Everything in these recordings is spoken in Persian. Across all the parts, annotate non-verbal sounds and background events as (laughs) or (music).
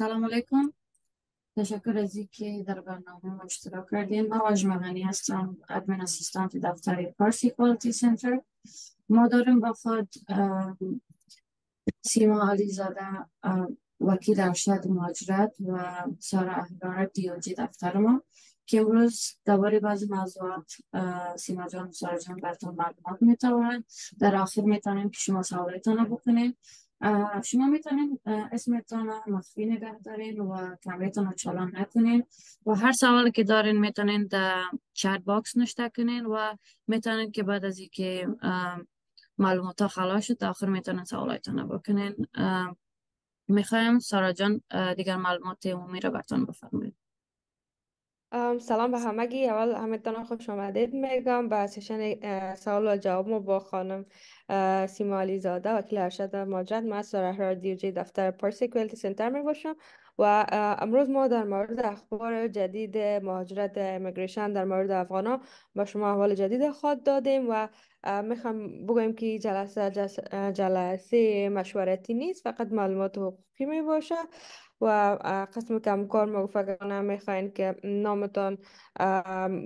سلام علیکم تشکر از اینکه در برنامه ما اشتراک کردیم من واج مغنی هستم ادمین اسیستانت دفتر پارسی کوالتی سنتر ما داریم با خود سیما علی زاده وکیل ارشد مهاجرت و سارا دیو دیوجی دفتر ما که امروز دوباره بعضی موضوعات سیما جان و سارا جان براتون میتوانند در آخر میتونیم که شما سوالتان بکنید شما میتونید اسمتان رو مخفی نگه دارین و کمیتون رو چالان نکنین و هر سوال که دارین میتونین در چت باکس نشته کنین و میتونین که بعد از اینکه معلومات ها خلا شد آخر میتونین سوالاتون رو بکنین میخوایم سارا جان دیگر معلومات عمومی رو برتان بفرمایید سلام به همگی اول همتون خوش آمدید میگم به سشن سوال و جواب ما با خانم سیما علی زاده وکیل ارشد ماجرد من سرهرار دیوجی دفتر پارسیکویلتی سنتر می باشم و امروز ما در مورد اخبار جدید مهاجرت امیگریشن در مورد افغان ها به شما احوال جدید خود دادیم و میخوام بگویم که جلسه جلسه مشورتی نیست فقط معلومات حقوقی می باشه و قسم کمکار موفقانه میخواین که نامتان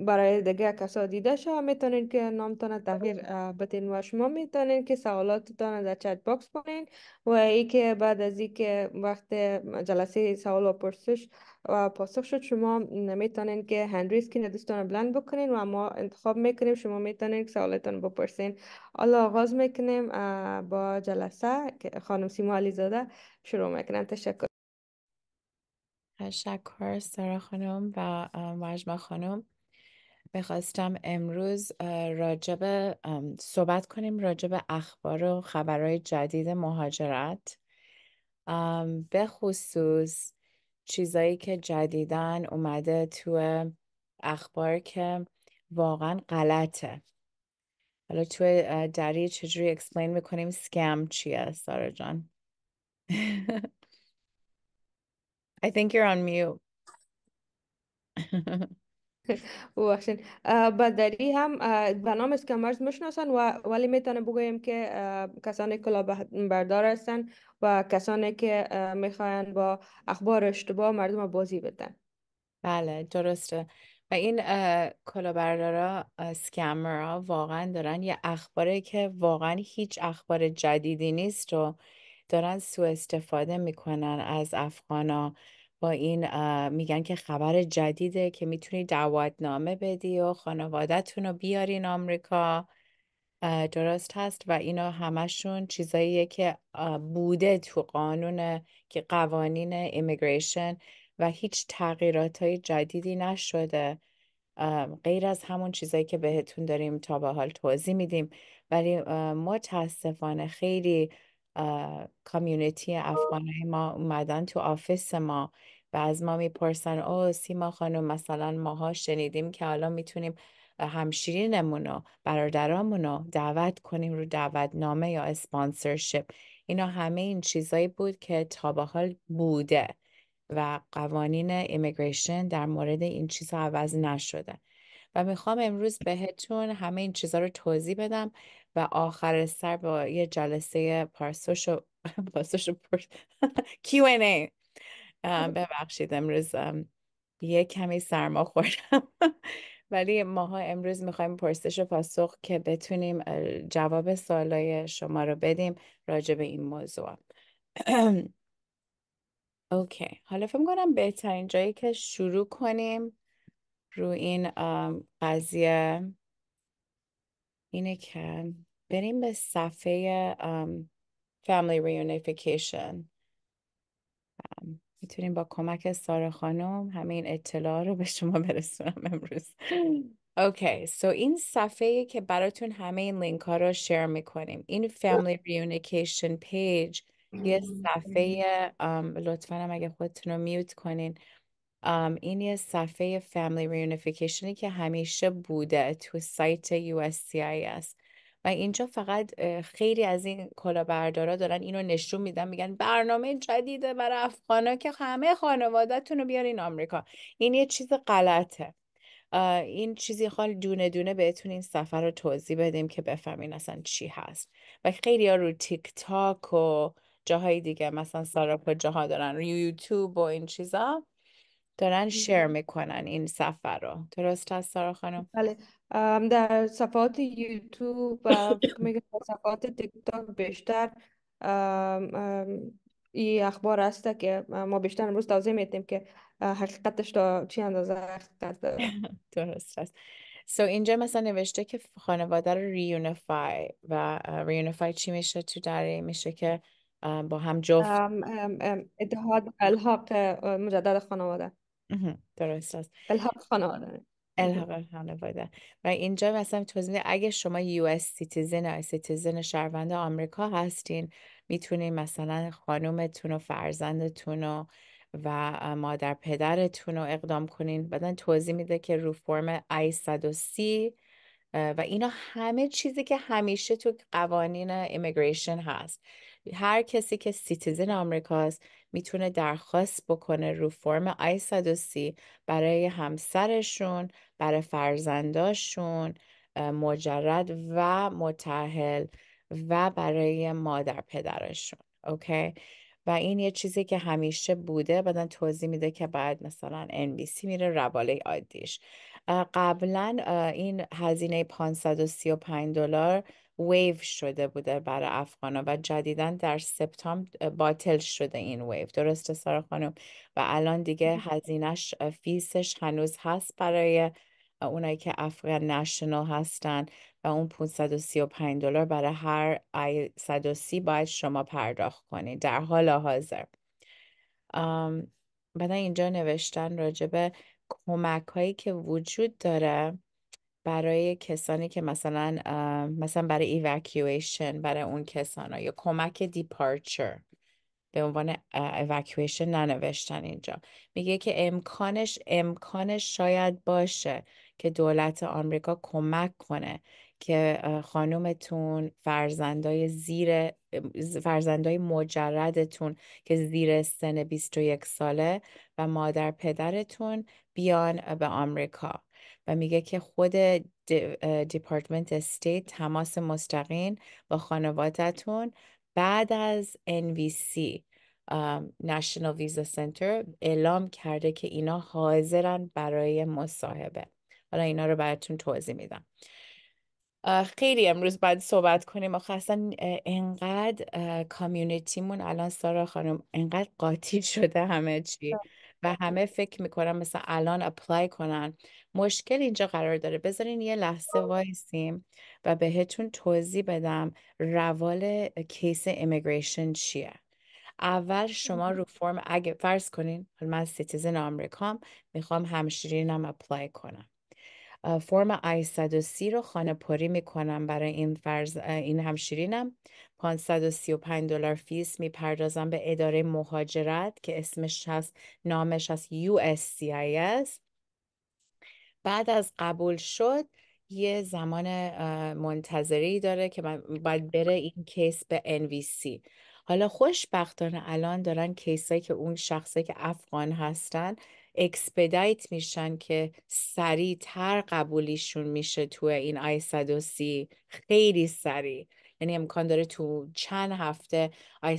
برای دیگه کسا دیده شو میتونین که نامتان تغییر بتین و شما میتونین که سوالاتتان در چت باکس کنین و ای که بعد از ای که وقت جلسه سوال و پرسش و پاسخ شد شما میتونین که هندریس که دوستان بلند بکنین و ما انتخاب میکنیم شما میتونین که سوالتان بپرسین حالا آغاز میکنیم با جلسه خانم سیما علیزاده شروع میکنن تشکر تشکر سارا خانم و مجمع خانم میخواستم امروز راجب صحبت کنیم راجب اخبار و خبرهای جدید مهاجرت به خصوص چیزایی که جدیدن اومده تو اخبار که واقعا غلطه حالا تو دری چجوری اکسپلین میکنیم سکم چیه سارا جان (laughs) I think you're on mute. با هم به نام اسکمرز میشناسن و ولی میتونه بگویم که کسانی کلا بردار هستن و کسانی که میخواین با اخبار اشتباه مردم بازی بدن بله درسته و این بردارا uh, uh, ها واقعا دارن یه اخباری که واقعا هیچ اخبار جدیدی نیست و دارن سوء استفاده میکنن از افغانا با این میگن که خبر جدیده که میتونی دعوتنامه بدی و خانوادهتون رو بیارین آمریکا درست هست و اینا همشون چیزاییه که بوده تو قانون که قوانین ایمیگریشن و هیچ تغییرات های جدیدی نشده غیر از همون چیزایی که بهتون داریم تا به حال توضیح میدیم ولی متاسفانه خیلی کامیونیتی افغانهای ما اومدن تو آفیس ما و از ما میپرسن او سیما خانم مثلا ماها شنیدیم که حالا میتونیم همشیرینمون رو برادرامون رو دعوت کنیم رو دعوتنامه یا اسپانسرشپ اینا همه این چیزایی بود که تا به حال بوده و قوانین ایمیگریشن در مورد این چیزا عوض نشده و میخوام امروز بهتون همه این چیزها رو توضیح بدم و آخر سر با یه جلسه پارسوش و پارسوش Q&A ببخشید امروز یه کمی سرما خوردم (laughs) ولی ماها امروز میخوایم پرسش و پاسخ که بتونیم جواب سوالای شما رو بدیم راجع به این موضوع (clears throat) اوکی حالا فکر کنم بهترین جایی که شروع کنیم رو این قضیه اینه که بریم به صفحه فامیلی ریونیفیکیشن میتونیم با کمک سارا خانم همین اطلاع رو به شما برسونم امروز اوکی سو این صفحه که براتون همه این لینک ها رو شیر میکنیم این family ریونیفیکیشن پیج یه صفحه لطفا هم اگه خودتون رو میوت کنین این یه صفحه فامیلی ریونیفیکیشنی که همیشه بوده تو سایت USCIS و اینجا فقط خیلی از این کلاهبردارا دارن اینو نشون میدن میگن برنامه جدیده برای افغانا که همه خانوادهتون رو بیارین آمریکا این یه چیز غلطه این چیزی خال دونه دونه بهتون این سفر رو توضیح بدیم که بفهمین اصلا چی هست و خیلی ها رو تیک تاک و جاهای دیگه مثلا سارا جاها دارن رو یوتیوب و این چیزا دارن شیر میکنن این سفر رو درست هست سارا خانم بله در صفحات یوتیوب و (laughs) میگم صفحات تیک بیشتر این اخبار هسته که ما بیشتر امروز توضیح میتیم که حقیقتش تا چی اندازه حقیقت (laughs) درست است سو اینجا مثلا نوشته که خانواده رو ریونیفای و ریونیفای چی میشه تو داری میشه که با هم جفت اتحاد الحاق مجدد خانواده درست است الحاق خانواده الحاق خانواده و اینجا مثلا توضیح میده اگه شما یو اس سیتیزن سیتیزن شهروند آمریکا هستین میتونین مثلا خانومتون و فرزندتون و و مادر پدرتون رو اقدام کنین بعدا توضیح میده که رو فرم آی 130 و اینا همه چیزی که همیشه تو قوانین ایمیگریشن هست هر کسی که سیتیزن آمریکاست میتونه درخواست بکنه رو فرم آی 130 برای همسرشون برای فرزنداشون مجرد و متحل و برای مادر پدرشون اوکی و این یه چیزی که همیشه بوده بعدا توضیح میده که بعد مثلا NBC میره رواله عادیش قبلا این هزینه 535 دلار ویو شده بوده برای افغانا و جدیدا در سپتامبر باطل شده این ویو درسته سارا خانم و الان دیگه هزینهش فیسش هنوز هست برای اونایی که افغان نشنال هستن و اون 535 دلار برای هر آی 130 باید شما پرداخت کنید در حال حاضر بعدا اینجا نوشتن راجبه کمک هایی که وجود داره برای کسانی که مثلا مثلا برای ایوکیویشن برای اون کسان یا کمک دیپارچر به عنوان ایوکیویشن ننوشتن اینجا میگه که امکانش امکانش شاید باشه که دولت آمریکا کمک کنه که خانومتون فرزندای زیر فرزندای مجردتون که زیر سن 21 ساله و مادر پدرتون بیان به آمریکا و میگه که خود دیپارتمنت استیت تماس مستقیم با خانوادتون بعد از NVC National ویزا سنتر اعلام کرده که اینا حاضرن برای مصاحبه حالا اینا رو براتون توضیح میدم خیلی امروز بعد صحبت کنیم و اصلا انقدر کامیونیتیمون الان سارا خانم انقدر قاطی شده همه چی و همه فکر میکنن مثلا الان اپلای کنن مشکل اینجا قرار داره بذارین یه لحظه وایسیم و بهتون توضیح بدم روال کیس امیگریشن چیه اول شما رو فرم اگه فرض کنین من سیتیزن آمریکام میخوام همشیرینم اپلای کنم فرم آی سی رو خانه پری میکنم برای این فرض این همشیرینم 535 دلار فیس میپردازم به اداره مهاجرت که اسمش هست نامش هست USCIS بعد از قبول شد یه زمان منتظری داره که من باید بره این کیس به NVC حالا خوشبختانه الان دارن کیسایی که اون شخصی که افغان هستن اکسپدایت میشن که تر قبولیشون میشه تو این آی خیلی سریع یعنی امکان داره تو چند هفته آی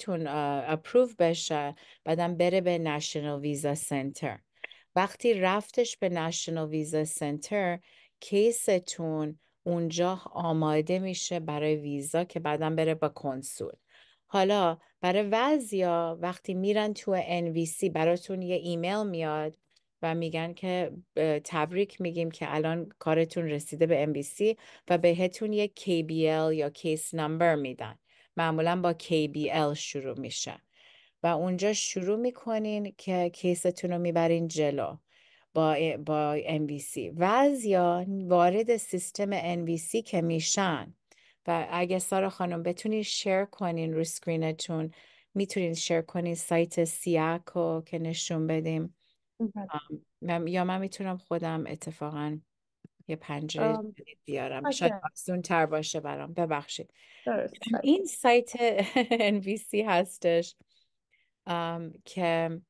تون اپروف بشه بعدم بره به نشنال ویزا سنتر وقتی رفتش به نشنال ویزا سنتر کیستون اونجا آماده میشه برای ویزا که بعدا بره با کنسول حالا برای ها وقتی میرن تو NVC براتون یه ایمیل میاد و میگن که تبریک میگیم که الان کارتون رسیده به NVC و بهتون یه KBL یا کیس نمبر میدن معمولا با KBL شروع میشه و اونجا شروع میکنین که کیستون رو میبرین جلو با, با NVC بعضیا وارد سیستم NVC که میشن و اگه سارا خانم بتونین شیر کنین رو سکرینتون میتونین شیر کنین سایت سیاکو که نشون بدیم بله. یا من میتونم خودم اتفاقا یه پنجره بیارم شاید آسون باشه برام ببخشید این سایت (laughs) NVC هستش که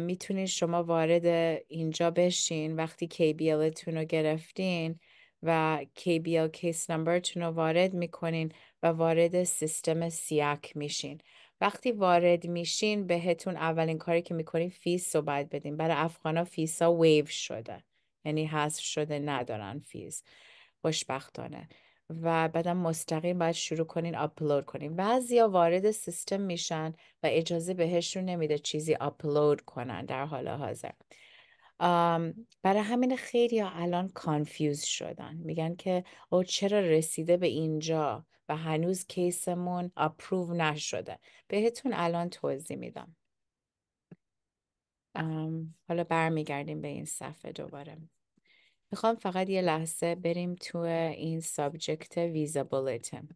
میتونین شما وارد اینجا بشین وقتی KBLتون رو گرفتین و KBL کیس نمبر رو وارد میکنین و وارد سیستم سیاک میشین وقتی وارد میشین بهتون اولین کاری که میکنین فیس رو باید بدین برای افغان ها ویو شده یعنی حذف شده ندارن فیز خوشبختانه و بعدم مستقیم باید شروع کنین آپلود کنین بعضیا وارد سیستم میشن و اجازه بهشون نمیده چیزی آپلود کنن در حال حاضر برای همین خیلی ها الان کانفیوز شدن میگن که او چرا رسیده به اینجا و هنوز کیسمون اپروو نشده بهتون الان توضیح میدم حالا برمیگردیم به این صفحه دوباره میخوام فقط یه لحظه بریم تو این سابجکت ویزا بولتن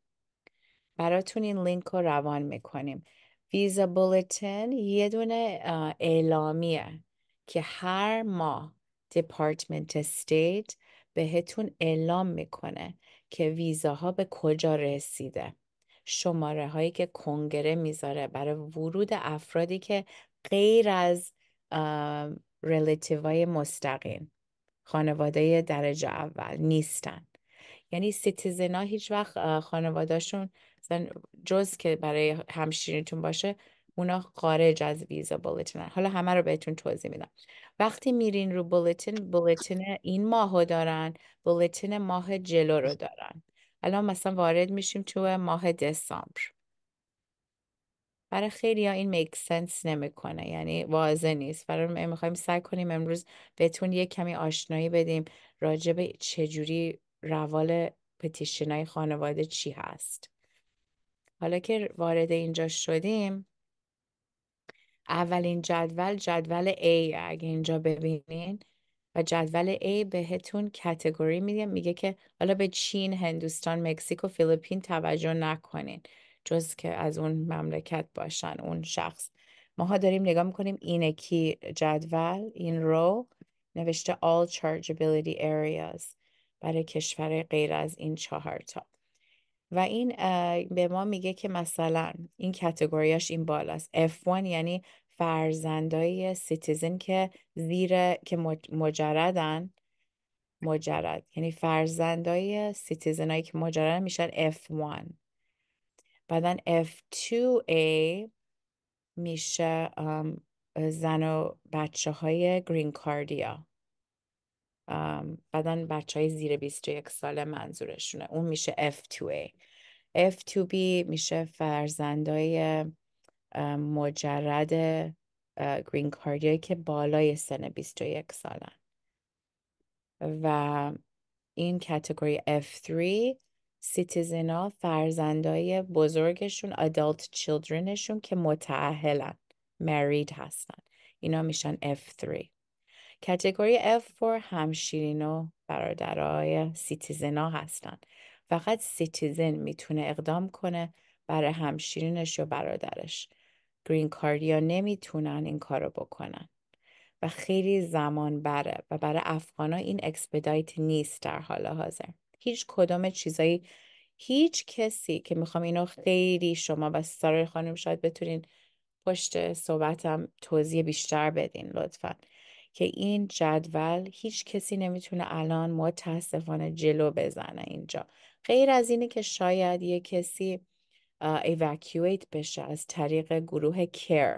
براتون این لینک رو روان میکنیم ویزا بولتن یه دونه اعلامیه که هر ماه دپارتمنت استیت بهتون اعلام میکنه که ویزاها به کجا رسیده شماره هایی که کنگره میذاره برای ورود افرادی که غیر از ریلیتیوهای مستقیم خانواده درجه اول نیستن یعنی سیتیزن ها هیچ وقت خانوادهشون جز که برای همشینیتون باشه اونا خارج از ویزا هن. حالا همه رو بهتون توضیح میدم وقتی میرین رو بولتین بولتین این ماهو دارن بولتین ماه جلو رو دارن الان مثلا وارد میشیم تو ماه دسامبر برای خیلی ها این میک سنس نمیکنه یعنی واضح نیست برای میخوایم سعی کنیم امروز بهتون یه کمی آشنایی بدیم راجع به چجوری روال پتیشن های خانواده چی هست حالا که وارد اینجا شدیم اولین جدول جدول A اگه اینجا ببینین و جدول A بهتون کتگوری میده میگه که حالا به چین، هندوستان، مکزیک و فیلیپین توجه نکنین جز که از اون مملکت باشن اون شخص ها داریم نگاه میکنیم این کی جدول این رو نوشته all chargeability areas برای کشور غیر از این چهار تا و این به ما میگه که مثلا این کتگوریاش این بالاست F1 یعنی فرزندای سیتیزن که زیر که مجردن مجرد یعنی فرزندای سیتیزن هایی که مجردن میشن F1 بعدا F2A میشه زن و بچه های گرین کاردیا بعدا بچه های زیر 21 ساله منظورشونه اون میشه F2A F2B میشه فرزندای مجرد گرین کاردی که بالای سن 21 سالن و این کتگوری F3 سیتیزنا فرزندای بزرگشون adult چیلدرنشون که متعهلن married هستن اینا میشن F3 کتگوری F 4 همشیرین و برادرای ها هستن فقط سیتیزن میتونه اقدام کنه برای همشیرینش و برادرش گرین کاردیا نمیتونن این کارو بکنن و خیلی زمان بره و برای ها این اکسپدایت نیست در حال حاضر هیچ کدام چیزایی هیچ کسی که میخوام اینو خیلی شما و سارای خانم شاید بتونین پشت صحبتم توضیح بیشتر بدین لطفا که این جدول هیچ کسی نمیتونه الان متاسفانه جلو بزنه اینجا غیر از اینه که شاید یه کسی ایوکیویت بشه از طریق گروه کیر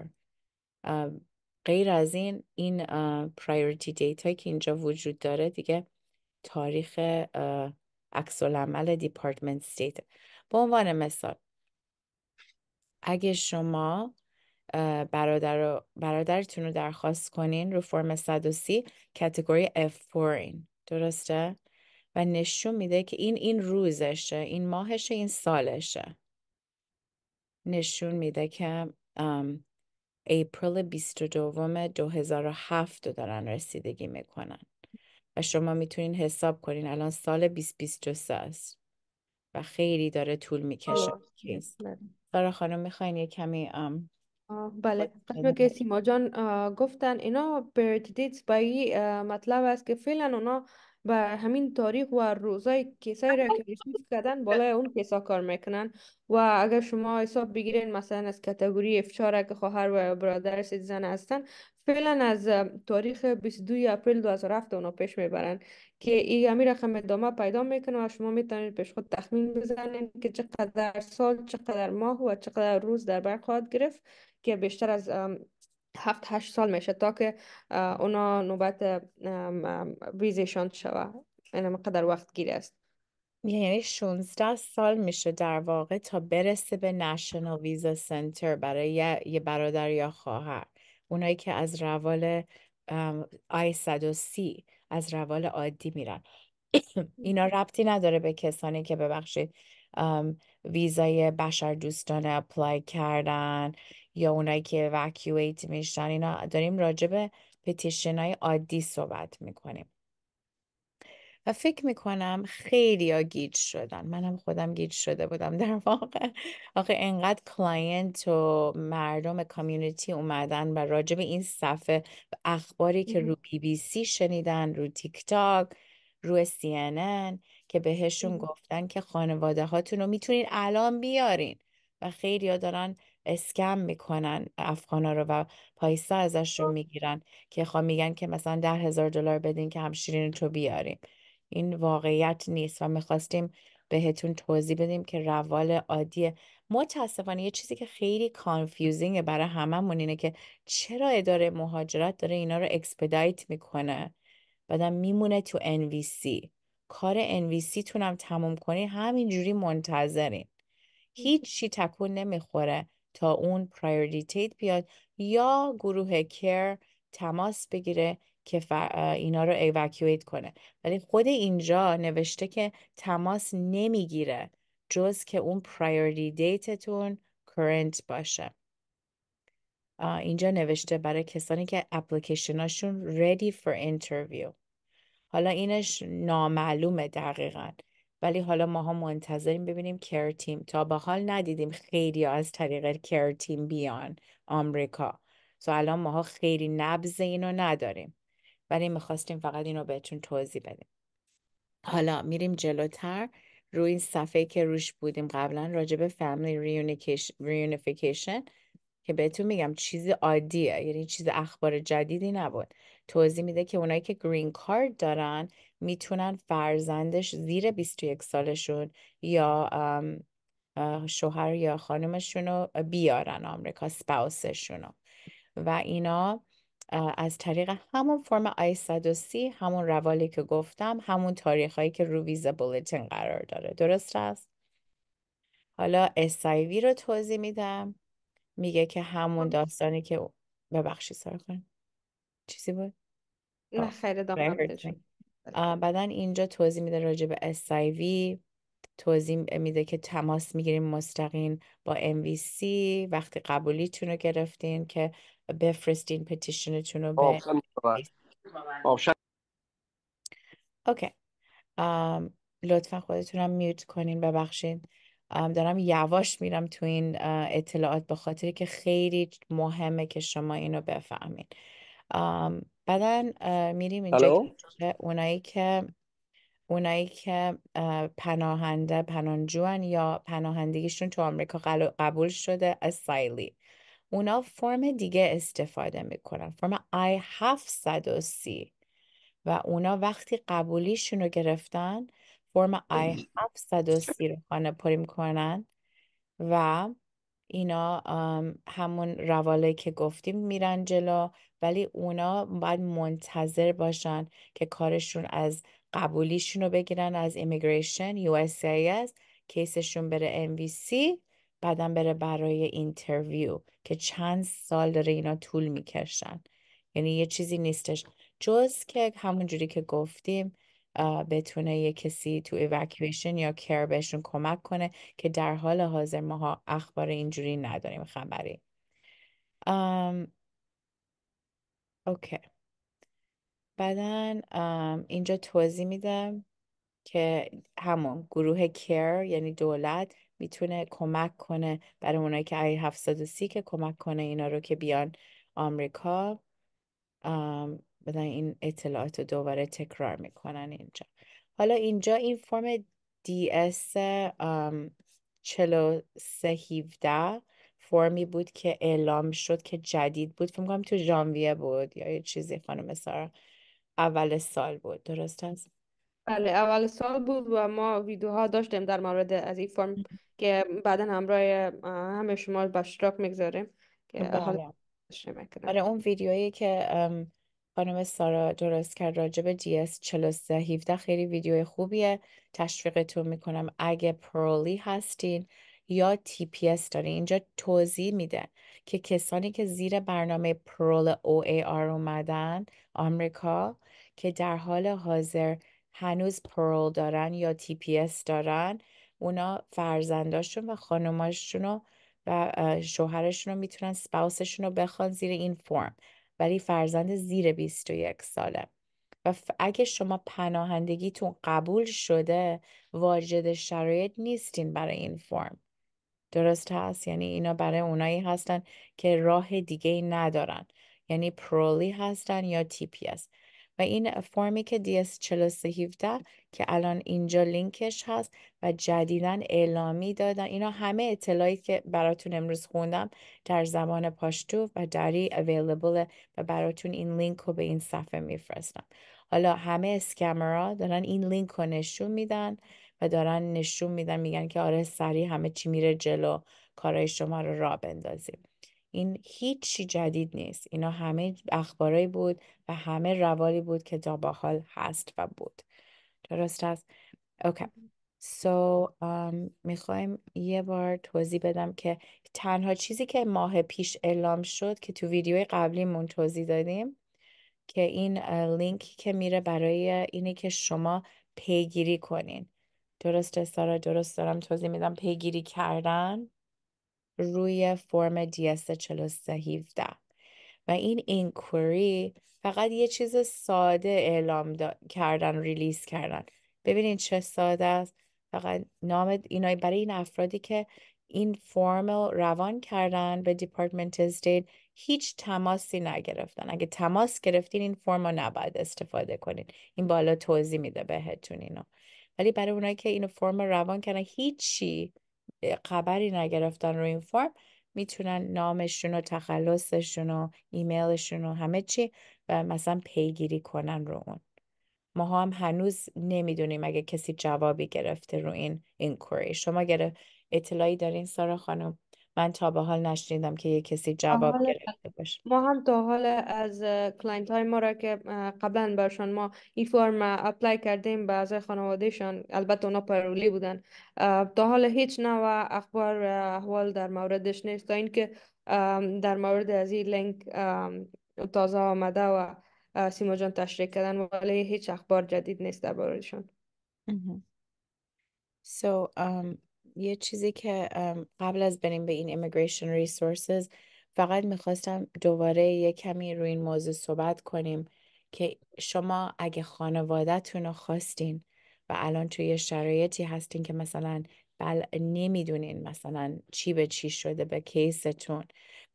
غیر از این این پرایوریتی دیتا که اینجا وجود داره دیگه تاریخ عکس العمل دیپارتمنت استیت به عنوان مثال اگه شما برادر برادرتون رو درخواست کنین رو فرم 130 کاتگوری F4 درسته و نشون میده که این این روزشه این ماهشه این سالشه نشون میده که اپریل 22 2007 رو دارن رسیدگی میکنن و شما میتونین حساب کنین الان سال 2023 است و خیلی داره طول میکشه برای خب، بله. خانم میخواین یه کمی بله قسمی که سیما جان گفتن اینا دیتس به این مطلب است که فعلا اونا به همین تاریخ و روزای کسایی را که ریسیف کردن بالای اون کسا کار میکنن و اگر شما حساب بگیرین مثلا از کتگوری افشار که خواهر و برادر سید زن هستن فعلا از تاریخ 22 اپریل 2007 اونا پیش میبرن که این همین رقم ادامه پیدا میکنه و شما میتونید پیش خود تخمین بزنین که چقدر سال چقدر ماه و چقدر روز در بر خواهد گرفت که بیشتر از هفت هشت سال میشه تا که اونا نوبت ویزیشان شوه این قدر وقت گیر است یعنی 16 سال میشه در واقع تا برسه به نشنال ویزا سنتر برای یه برادر یا خواهر اونایی که از روال آی 130 از روال عادی میرن اینا ربطی نداره به کسانی که ببخشید ویزای بشر دوستانه اپلای کردن یا اونایی که وکیویت میشن اینا داریم راجع به پتیشن های عادی صحبت میکنیم و فکر میکنم خیلی ها گیج شدن منم خودم گیج شده بودم در واقع آخه انقدر کلاینت و مردم کامیونیتی اومدن و راجع به این صفحه اخباری که رو بی بی سی شنیدن رو تیک تاک رو سی که بهشون گفتن که خانواده هاتون رو میتونین الان بیارین و خیلی ها دارن اسکم میکنن افغانا رو و پایسا ازش رو میگیرن که خواه خب میگن که مثلا ده هزار دلار بدین که همشیرین تو بیاریم این واقعیت نیست و میخواستیم بهتون توضیح بدیم که روال عادیه متاسفانه یه چیزی که خیلی کانفیوزینگه برای هممون اینه که چرا اداره مهاجرت داره اینا رو اکسپدایت میکنه بعدم میمونه تو NVC کار NVC تونم تموم کنی همینجوری منتظرین هیچ تکون نمیخوره تا اون پرایوریتیت بیاد یا گروه کر تماس بگیره که اینا رو ایوکیویت کنه ولی خود اینجا نوشته که تماس نمیگیره جز که اون پرایوری دیتتون کرنت باشه اینجا نوشته برای کسانی که اپلیکیشن هاشون ready for حالا اینش نامعلومه دقیقا ولی حالا ماها منتظریم ببینیم کر تیم تا به حال ندیدیم خیلی از طریق کر تیم بیان آمریکا سو الان ماها خیلی نبز اینو نداریم ولی میخواستیم فقط اینو بهتون توضیح بدیم حالا میریم جلوتر روی این صفحه که روش بودیم قبلا به فامیلی ریونیفیکیشن که بهتون میگم چیز عادیه یعنی چیز اخبار جدیدی نبود توضیح میده که اونایی که گرین کارد دارن میتونن فرزندش زیر 21 سالشون یا شوهر یا خانمشون رو بیارن آمریکا سپاوسشون رو و اینا از طریق همون فرم آی 130 همون روالی که گفتم همون تاریخ هایی که رو ویزا بولتین قرار داره درست است حالا SIV رو توضیح میدم میگه که همون خب. داستانی که ببخشید سر چیزی بود؟ نه خیلی بعدا اینجا توضیح میده راجع به SIV توضیح میده که تماس میگیریم مستقیم با MVC وقتی قبولیتون رو گرفتین که بفرستین پتیشنتون رو به اوکی لطفا خودتونم میوت کنین ببخشید دارم یواش میرم تو این اطلاعات به خاطر که خیلی مهمه که شما اینو بفهمین بعدا میریم اینجا که اونایی که اونایی که پناهنده پناهجوان یا پناهندگیشون تو آمریکا قبول شده اسایلی اونا فرم دیگه استفاده میکنن فرم i 730 و اونا وقتی قبولیشون رو گرفتن فرم i 730 رو خانه پریم کنن و اینا همون رواله که گفتیم میرن جلا ولی اونا باید منتظر باشن که کارشون از قبولیشون رو بگیرن از ایمیگریشن از کیسشون بره سی بعدم بره برای اینترویو که چند سال داره اینا طول میکشن یعنی یه چیزی نیستش جز که جوری که گفتیم بتونه یه کسی تو ایوکیویشن یا کر بهشون کمک کنه که در حال حاضر ما اخبار اینجوری نداریم خبری اوکی بعدا اینجا توضیح میدم که همون گروه کر یعنی دولت میتونه کمک کنه برای اونایی که ای 730 که کمک کنه اینا رو که بیان آمریکا بدن این اطلاعات رو دوباره تکرار میکنن اینجا حالا اینجا این فرم سه 4317 فرمی بود که اعلام شد که جدید بود فکر کنم تو ژانویه بود یا یه چیزی خانم سارا اول سال بود درست هست بله اول سال بود و ما ویدیوها داشتیم در مورد از این فرم که بعدا همراه همه شما به میگذاریم که بله. آره، اون ویدیویی که خانم سارا درست کرد راجع به DS 4317 خیلی ویدیو خوبیه تشویقتون میکنم اگه پرولی هستین یا TPS داره اینجا توضیح میده که کسانی که زیر برنامه پرول آر اومدن آمریکا که در حال حاضر هنوز پرول دارن یا TPS دارن اونا فرزنداشون و خانماشون و شوهرشون رو میتونن سپاوسشون رو بخوان زیر این فرم ولی فرزند زیر 21 ساله و اگه شما پناهندگیتون قبول شده واجد شرایط نیستین برای این فرم درست هست یعنی اینا برای اونایی هستن که راه دیگه ای ندارن یعنی پرولی هستن یا تیپی هست و این فرمی که DS4317 که الان اینجا لینکش هست و جدیدا اعلامی دادن اینا همه اطلاعی که براتون امروز خوندم در زبان پاشتو و دری اویلیبل و براتون این لینک رو به این صفحه میفرستم حالا همه اسکمرا دارن این لینک رو نشون میدن و دارن نشون میدن میگن که آره سریع همه چی میره جلو کارای شما رو را بندازیم این هیچی جدید نیست اینا همه اخباری بود و همه روالی بود که تا به حال هست و بود درست است اوکی سو um، میخوایم یه بار توضیح بدم که تنها چیزی که ماه پیش اعلام شد که تو ویدیوی قبلیمون توضیح دادیم که این لینک که میره برای اینه که شما پیگیری کنین درست سارا درست دارم توضیح میدم پیگیری کردن روی فرم DS 4317 و این اینکوری فقط یه چیز ساده اعلام کردن ریلیز کردن ببینید چه ساده است فقط نام اینا برای این افرادی که این فرم رو روان کردن به دیپارتمنت استیت هیچ تماسی نگرفتن اگه تماس گرفتین این فرم رو نباید استفاده کنین این بالا توضیح میده بهتون اینو ولی برای اونایی که این فرم رو روان کردن هیچی خبری نگرفتن رو این فرم میتونن نامشون و تخلصشون و ایمیلشون و همه چی و مثلا پیگیری کنن رو اون ما هم هنوز نمیدونیم اگه کسی جوابی گرفته رو این اینکوری شما گرفت اطلاعی دارین سارا خانم من تا به حال نشنیدم که یه کسی جواب گرفته باشه ما هم تا حال از کلاینت های ما را که قبلا برشان ما این فرم اپلای کردیم به از خانوادهشان البته اونا پرولی بودن تا حال هیچ نوع اخبار احوال در موردش نیست تا اینکه در مورد از این لینک تازه آمده و سیما جان تشریح کردن ولی هیچ اخبار جدید نیست در بارشان. So یه چیزی که قبل از بریم به این immigration resources فقط میخواستم دوباره یه کمی روی این موضوع صحبت کنیم که شما اگه خانوادهتون رو خواستین و الان توی شرایطی هستین که مثلا بل نمیدونین مثلا چی به چی شده به کیستون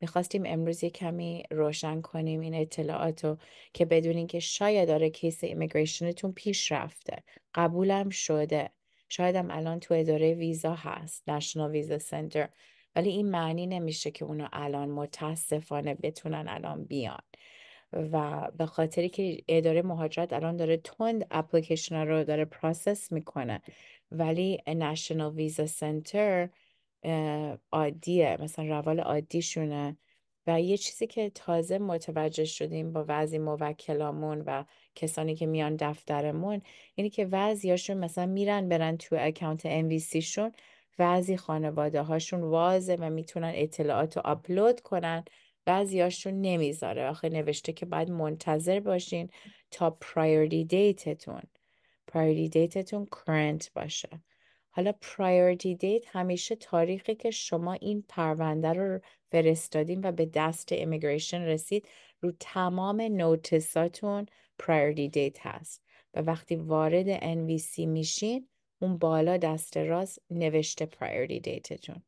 میخواستیم امروز یه کمی روشن کنیم این اطلاعات رو که بدونین که شاید داره کیس ایمیگریشنتون پیش رفته قبولم شده هم الان تو اداره ویزا هست نشنال ویزا سنتر ولی این معنی نمیشه که اونا الان متاسفانه بتونن الان بیان و به خاطری که اداره مهاجرت الان داره تند اپلیکیشن رو داره پروسس میکنه ولی نشنال ویزا سنتر عادیه مثلا روال عادیشونه و یه چیزی که تازه متوجه شدیم با بعضی موکلامون و کسانی که میان دفترمون اینه که هاشون مثلا میرن برن تو اکانت MVC شون بعضی خانواده هاشون وازه و میتونن اطلاعات رو آپلود کنن هاشون نمیذاره آخه نوشته که باید منتظر باشین تا پرایوری دیتتون پرایوری دیتتون کرنت باشه حالا پرایوریتی دیت همیشه تاریخی که شما این پرونده رو فرستادین و به دست امیگریشن رسید رو تمام نوتساتون پرایوریتی دیت هست و وقتی وارد NVC میشین اون بالا دست راست نوشته پرایوریتی دیتتون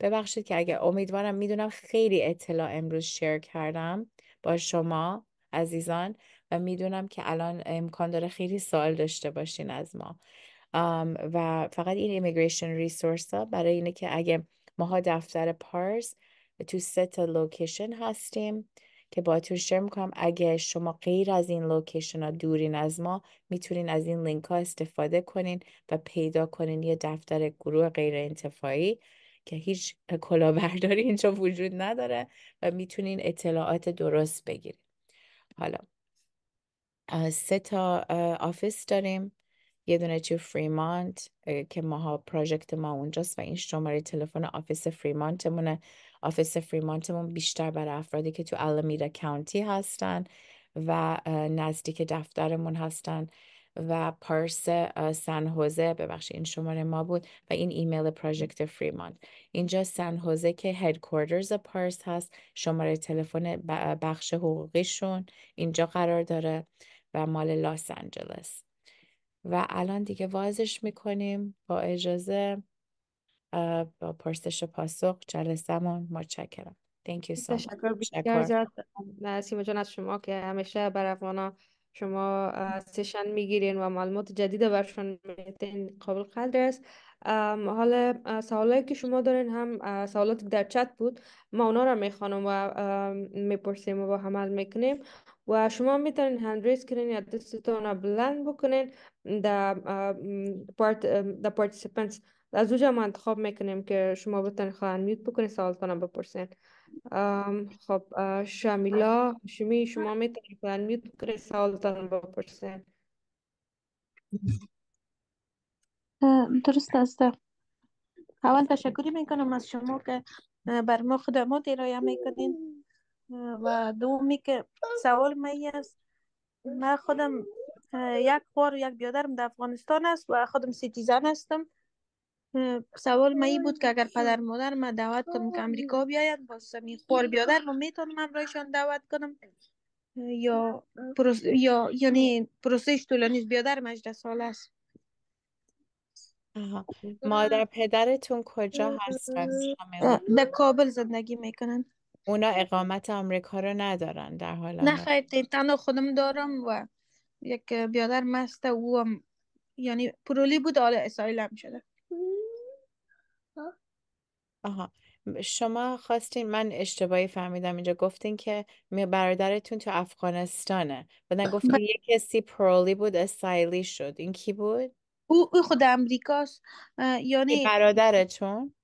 ببخشید که اگر امیدوارم میدونم خیلی اطلاع امروز شیر کردم با شما عزیزان و میدونم که الان امکان داره خیلی سوال داشته باشین از ما و فقط این ایمیگریشن ریسورس ها برای اینه که اگه ماها دفتر پارس تو سه تا لوکیشن هستیم که با شیر میکنم اگه شما غیر از این لوکیشن ها دورین از ما میتونین از این لینک ها استفاده کنین و پیدا کنین یه دفتر گروه غیر انتفاعی که هیچ کلاهبرداری اینجا وجود نداره و میتونین اطلاعات درست بگیرین حالا سه تا آفیس داریم یه دونه تو فریمانت که ماها پراجکت ما اونجاست و این شماره تلفن آفیس فریمانتمونه آفیس فریمانتمون بیشتر برای افرادی که تو الامیدا کانتی هستن و نزدیک دفترمون هستن و پارس سن هوزه ببخشید این شماره ما بود و این ایمیل پراجکت فریمانت اینجا سن هوزه که هدکوارترز پارس هست شماره تلفن بخش حقوقیشون اینجا قرار داره و مال لاس انجلس. و الان دیگه وازش میکنیم با اجازه با پرسش و پاسخ جلسمون متشکرم Thank you تشکر جان از شما که همیشه بر افغانا شما سیشن میگیرین و معلومات جدید برشون میتین قابل قدر است حالا سوالاتی که شما دارین هم سوالاتی در چت بود ما اونا را میخوانم و میپرسیم و با عمل میکنیم و شما میتونین هندریز کنین یا دستتون رو بلند بکنین در پارتیسپنس uh, um, از اوجه ما انتخاب میکنیم که شما بتونین خواهن میوت بکنین سوالتون رو بپرسین um, خب uh, شمیلا شمی شما میتونین خواهن میوت بکنین سوالتون رو بپرسین درست است اول تشکری میکنم از شما که بر ما خدمات ارائه میکنین و دومی که سوال میاس است من خودم یک خوار و یک بیادرم در افغانستان است و خودم سیتیزن هستم سوال مایی بود که اگر پدر مادر ما دعوت کنم که امریکا بیاید با سمی خوار بیادر ما میتونم امرایشان دعوت کنم یا پروس... یا یعنی پروسیش طولانیز بیادر مجد سال است مادر پدرتون کجا هستن؟ در کابل زندگی میکنن اونا اقامت آمریکا رو ندارن در حال نه خیلی تنها خودم دارم و یک بیادر مست او هم یعنی پرولی بود حالا آره، اسرائیل شده آها شما خواستین من اشتباهی فهمیدم اینجا گفتین که برادرتون تو افغانستانه بعدن گفتین یه کسی پرولی بود اسایلی شد این کی بود او, او خود امریکاست یعنی برادرتون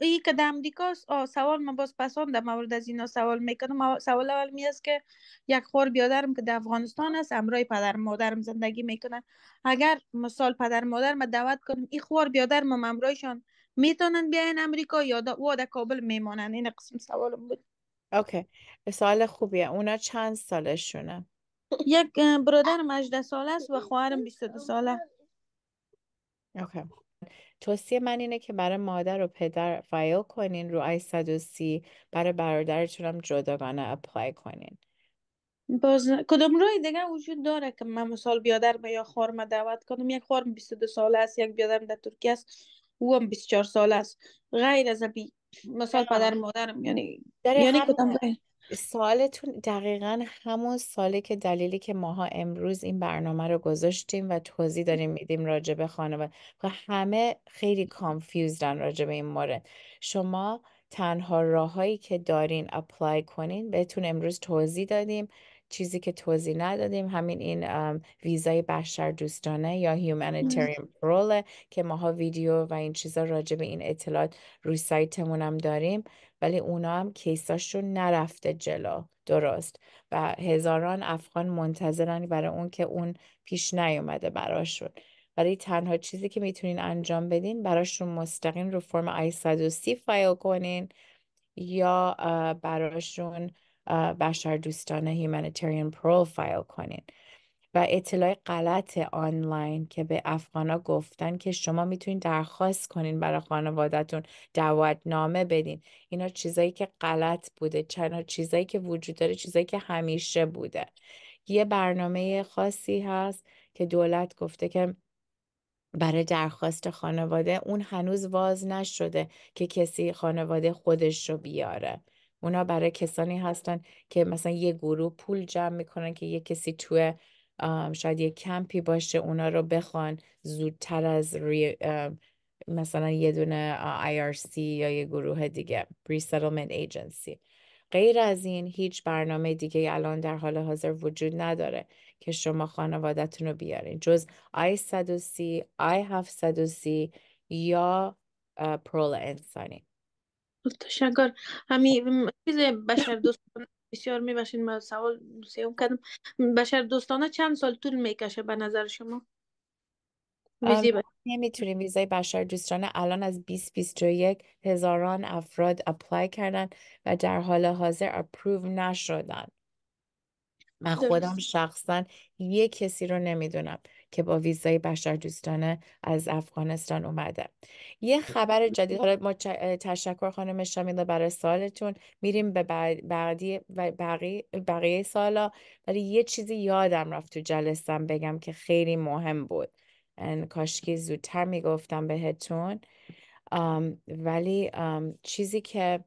ای که در امریکاست سوال من باز پسان در مورد از اینا سوال میکنم سوال اول می که یک خور بیادرم که در افغانستان است امرای پدر مادرم زندگی میکنن اگر مثال پدر مادرم دعوت کنم این خور بیادرم امرایشان میتونن بیاین امریکا یا دا او در کابل میمانن این قسم سوالم بود اوکی سوال خوبیه اونا چند سالشونه یک برادرم 18 ساله است و خواهرم 22 ساله اوکی توصیه من اینه که برای مادر و پدر فایل کنین رو آی 130 برای برادرتون هم جداگانه اپلای کنین باز کدام روی دیگه وجود داره که من مثال بیادرم یا خورم دعوت کنم یک خورم 22 ساله است یک بیادرم در ترکیه است او هم 24 ساله است غیر از مثال پدر مادرم یعنی یعنی کدام سوالتون دقیقا همون ساله که دلیلی که ماها امروز این برنامه رو گذاشتیم و توضیح داریم میدیم راجع به خانواده و خب، همه خیلی کانفیوزدن راجع به این مورد شما تنها راههایی که دارین اپلای کنین بهتون امروز توضیح دادیم چیزی که توضیح ندادیم همین این ویزای بشر دوستانه یا humanitarian پروله که ماها ویدیو و این چیزا راجع به این اطلاعات روی سایتمون هم داریم ولی اونا هم کیساشون نرفته جلو درست و هزاران افغان منتظرن برای اون که اون پیش نیومده براشون ولی تنها چیزی که میتونین انجام بدین براشون مستقیم رو فرم I130 فایل کنین یا براشون بشر دوستان humanitarian پروفایل کنین و اطلاع غلط آنلاین که به افغانا گفتن که شما میتونین درخواست کنین برای دعوت نامه بدین اینا چیزایی که غلط بوده چنا چیزایی که وجود داره چیزایی که همیشه بوده یه برنامه خاصی هست که دولت گفته که برای درخواست خانواده اون هنوز واز نشده که کسی خانواده خودش رو بیاره اونا برای کسانی هستن که مثلا یه گروه پول جمع میکنن که یه کسی توی شاید یه کمپی باشه اونا رو بخوان زودتر از مثلا یه دونه IRC یا یه گروه دیگه Resettlement Agency غیر از این هیچ برنامه دیگه الان در حال حاضر وجود نداره که شما خانوادتون رو بیارین جز I130, I730 یا پرول انسانی تشکر همی چیز بشر دوستانه بسیار میبخشین من سوال سیوم کردم بشر دوستانه چند سال طول میکشه به نظر شما ویزی نمیتونیم ویزای بشر دوستانه الان از 2021 هزاران افراد اپلای کردن و در حال حاضر اپروو نشدن من خودم شخصا یک کسی رو نمیدونم که با ویزای بشر دوستانه از افغانستان اومده یه خب، خبر جدید حالا ما تشکر خانم شامیلا برای سالتون میریم به بعدی و بقیه, بقیه سالا ولی یه چیزی یادم رفت تو جلسم بگم که خیلی مهم بود کاشکی زودتر میگفتم بهتون ولی چیزی که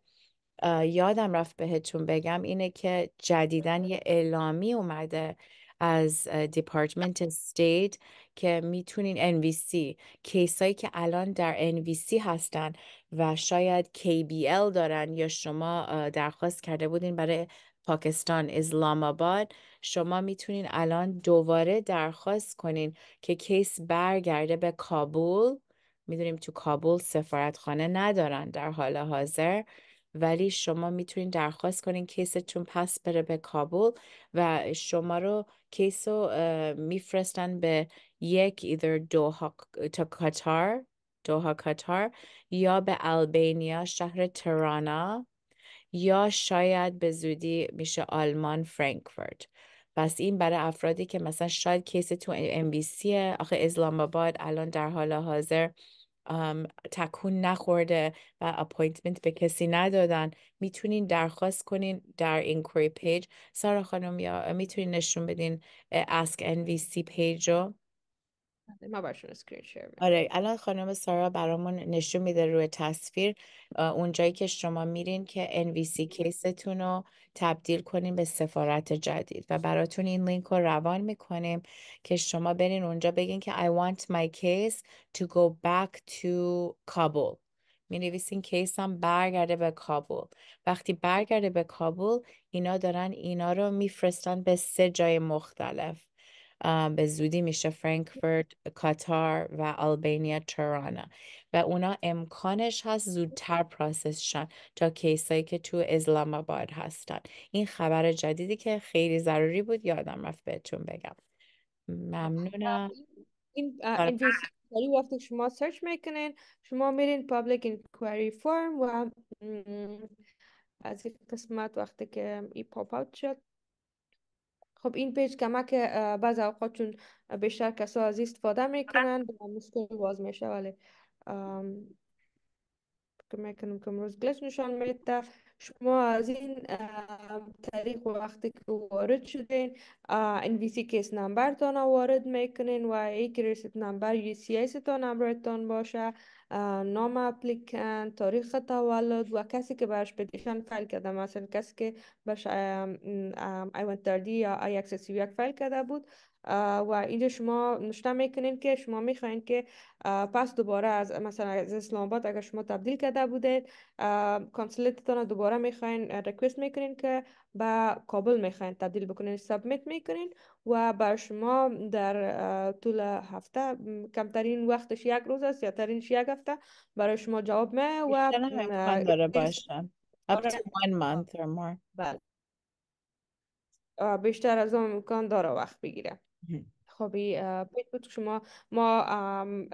یادم رفت بهتون بگم اینه که جدیدن یه اعلامی اومده از دیپارتمنت استیت که میتونین NVC کیسایی که الان در NVC هستن و شاید KBL دارن یا شما درخواست کرده بودین برای پاکستان اسلام آباد شما میتونین الان دوباره درخواست کنین که کیس برگرده به کابل میدونیم تو کابل سفارتخانه ندارن در حال حاضر ولی شما میتونید درخواست کنین کیستون پس بره به کابل و شما رو کیس رو میفرستن به یک ایدر دوها تا کاتار دوها یا به البینیا شهر ترانا یا شاید به زودی میشه آلمان فرانکفورت پس این برای افرادی که مثلا شاید کیس تو ام بی آخه اسلام آباد الان در حال حاضر تکون نخورده و اپوینتمنت به کسی ندادن میتونین درخواست کنین در اینکوری پیج سارا خانم یا میتونین نشون بدین اسک NVC پیج رو بله، ما اسکرین آره الان خانم سارا برامون نشون میده روی تصویر اونجایی که شما میرین که NVC کیستون رو تبدیل کنیم به سفارت جدید و براتون این لینک رو روان میکنیم که شما برین اونجا بگین که I want my case to go back to Kabul می نویسین کیس هم برگرده به کابل وقتی برگرده به کابل اینا دارن اینا رو میفرستن به سه جای مختلف به زودی میشه فرانکفورت کاتار و آلبانیا ترانا و اونا امکانش هست زودتر پراسس شن تا کیسایی که تو اسلام آباد هستن این خبر جدیدی که خیلی ضروری بود یادم رفت بهتون بگم ممنونم خب، این ولی آره. وقتی شما سرچ میکنین شما میرین پابلیک انکوایری فرم و از این قسمت وقتی که ای پاپ اوت شد خب این پیج کمک بعض اوقات چون بیشتر کسا از استفاده میکنن مشکل باز میشه ولی میکنم که امروز گلش نشان میده شما از این طریق وقتی که وارد شدین این ویسی کیس نمبر تان وارد میکنین و یک ریسیت نمبر یو سی ایس تان باشه نام اپلیکن تاریخ تولد و کسی که برش پتیشن فایل کرده مثلا کسی که برش ایون تردی یا ای اکسس یک فایل کرده بود و اینجا شما نشته میکنین که شما میخواین که پس دوباره از مثلا از اسلام آباد اگر شما تبدیل کرده بودید کانسلیتتان دوباره میخواین ریکوست میکنین که به کابل میخواین تبدیل بکنین سبمیت میکنین و بر شما در طول هفته کمترین وقتش یک روز است یا ترینش یک هفته برای شما جواب می و بیشتر آره. بله. از اون امکان داره وقت بگیره خب بود شما ما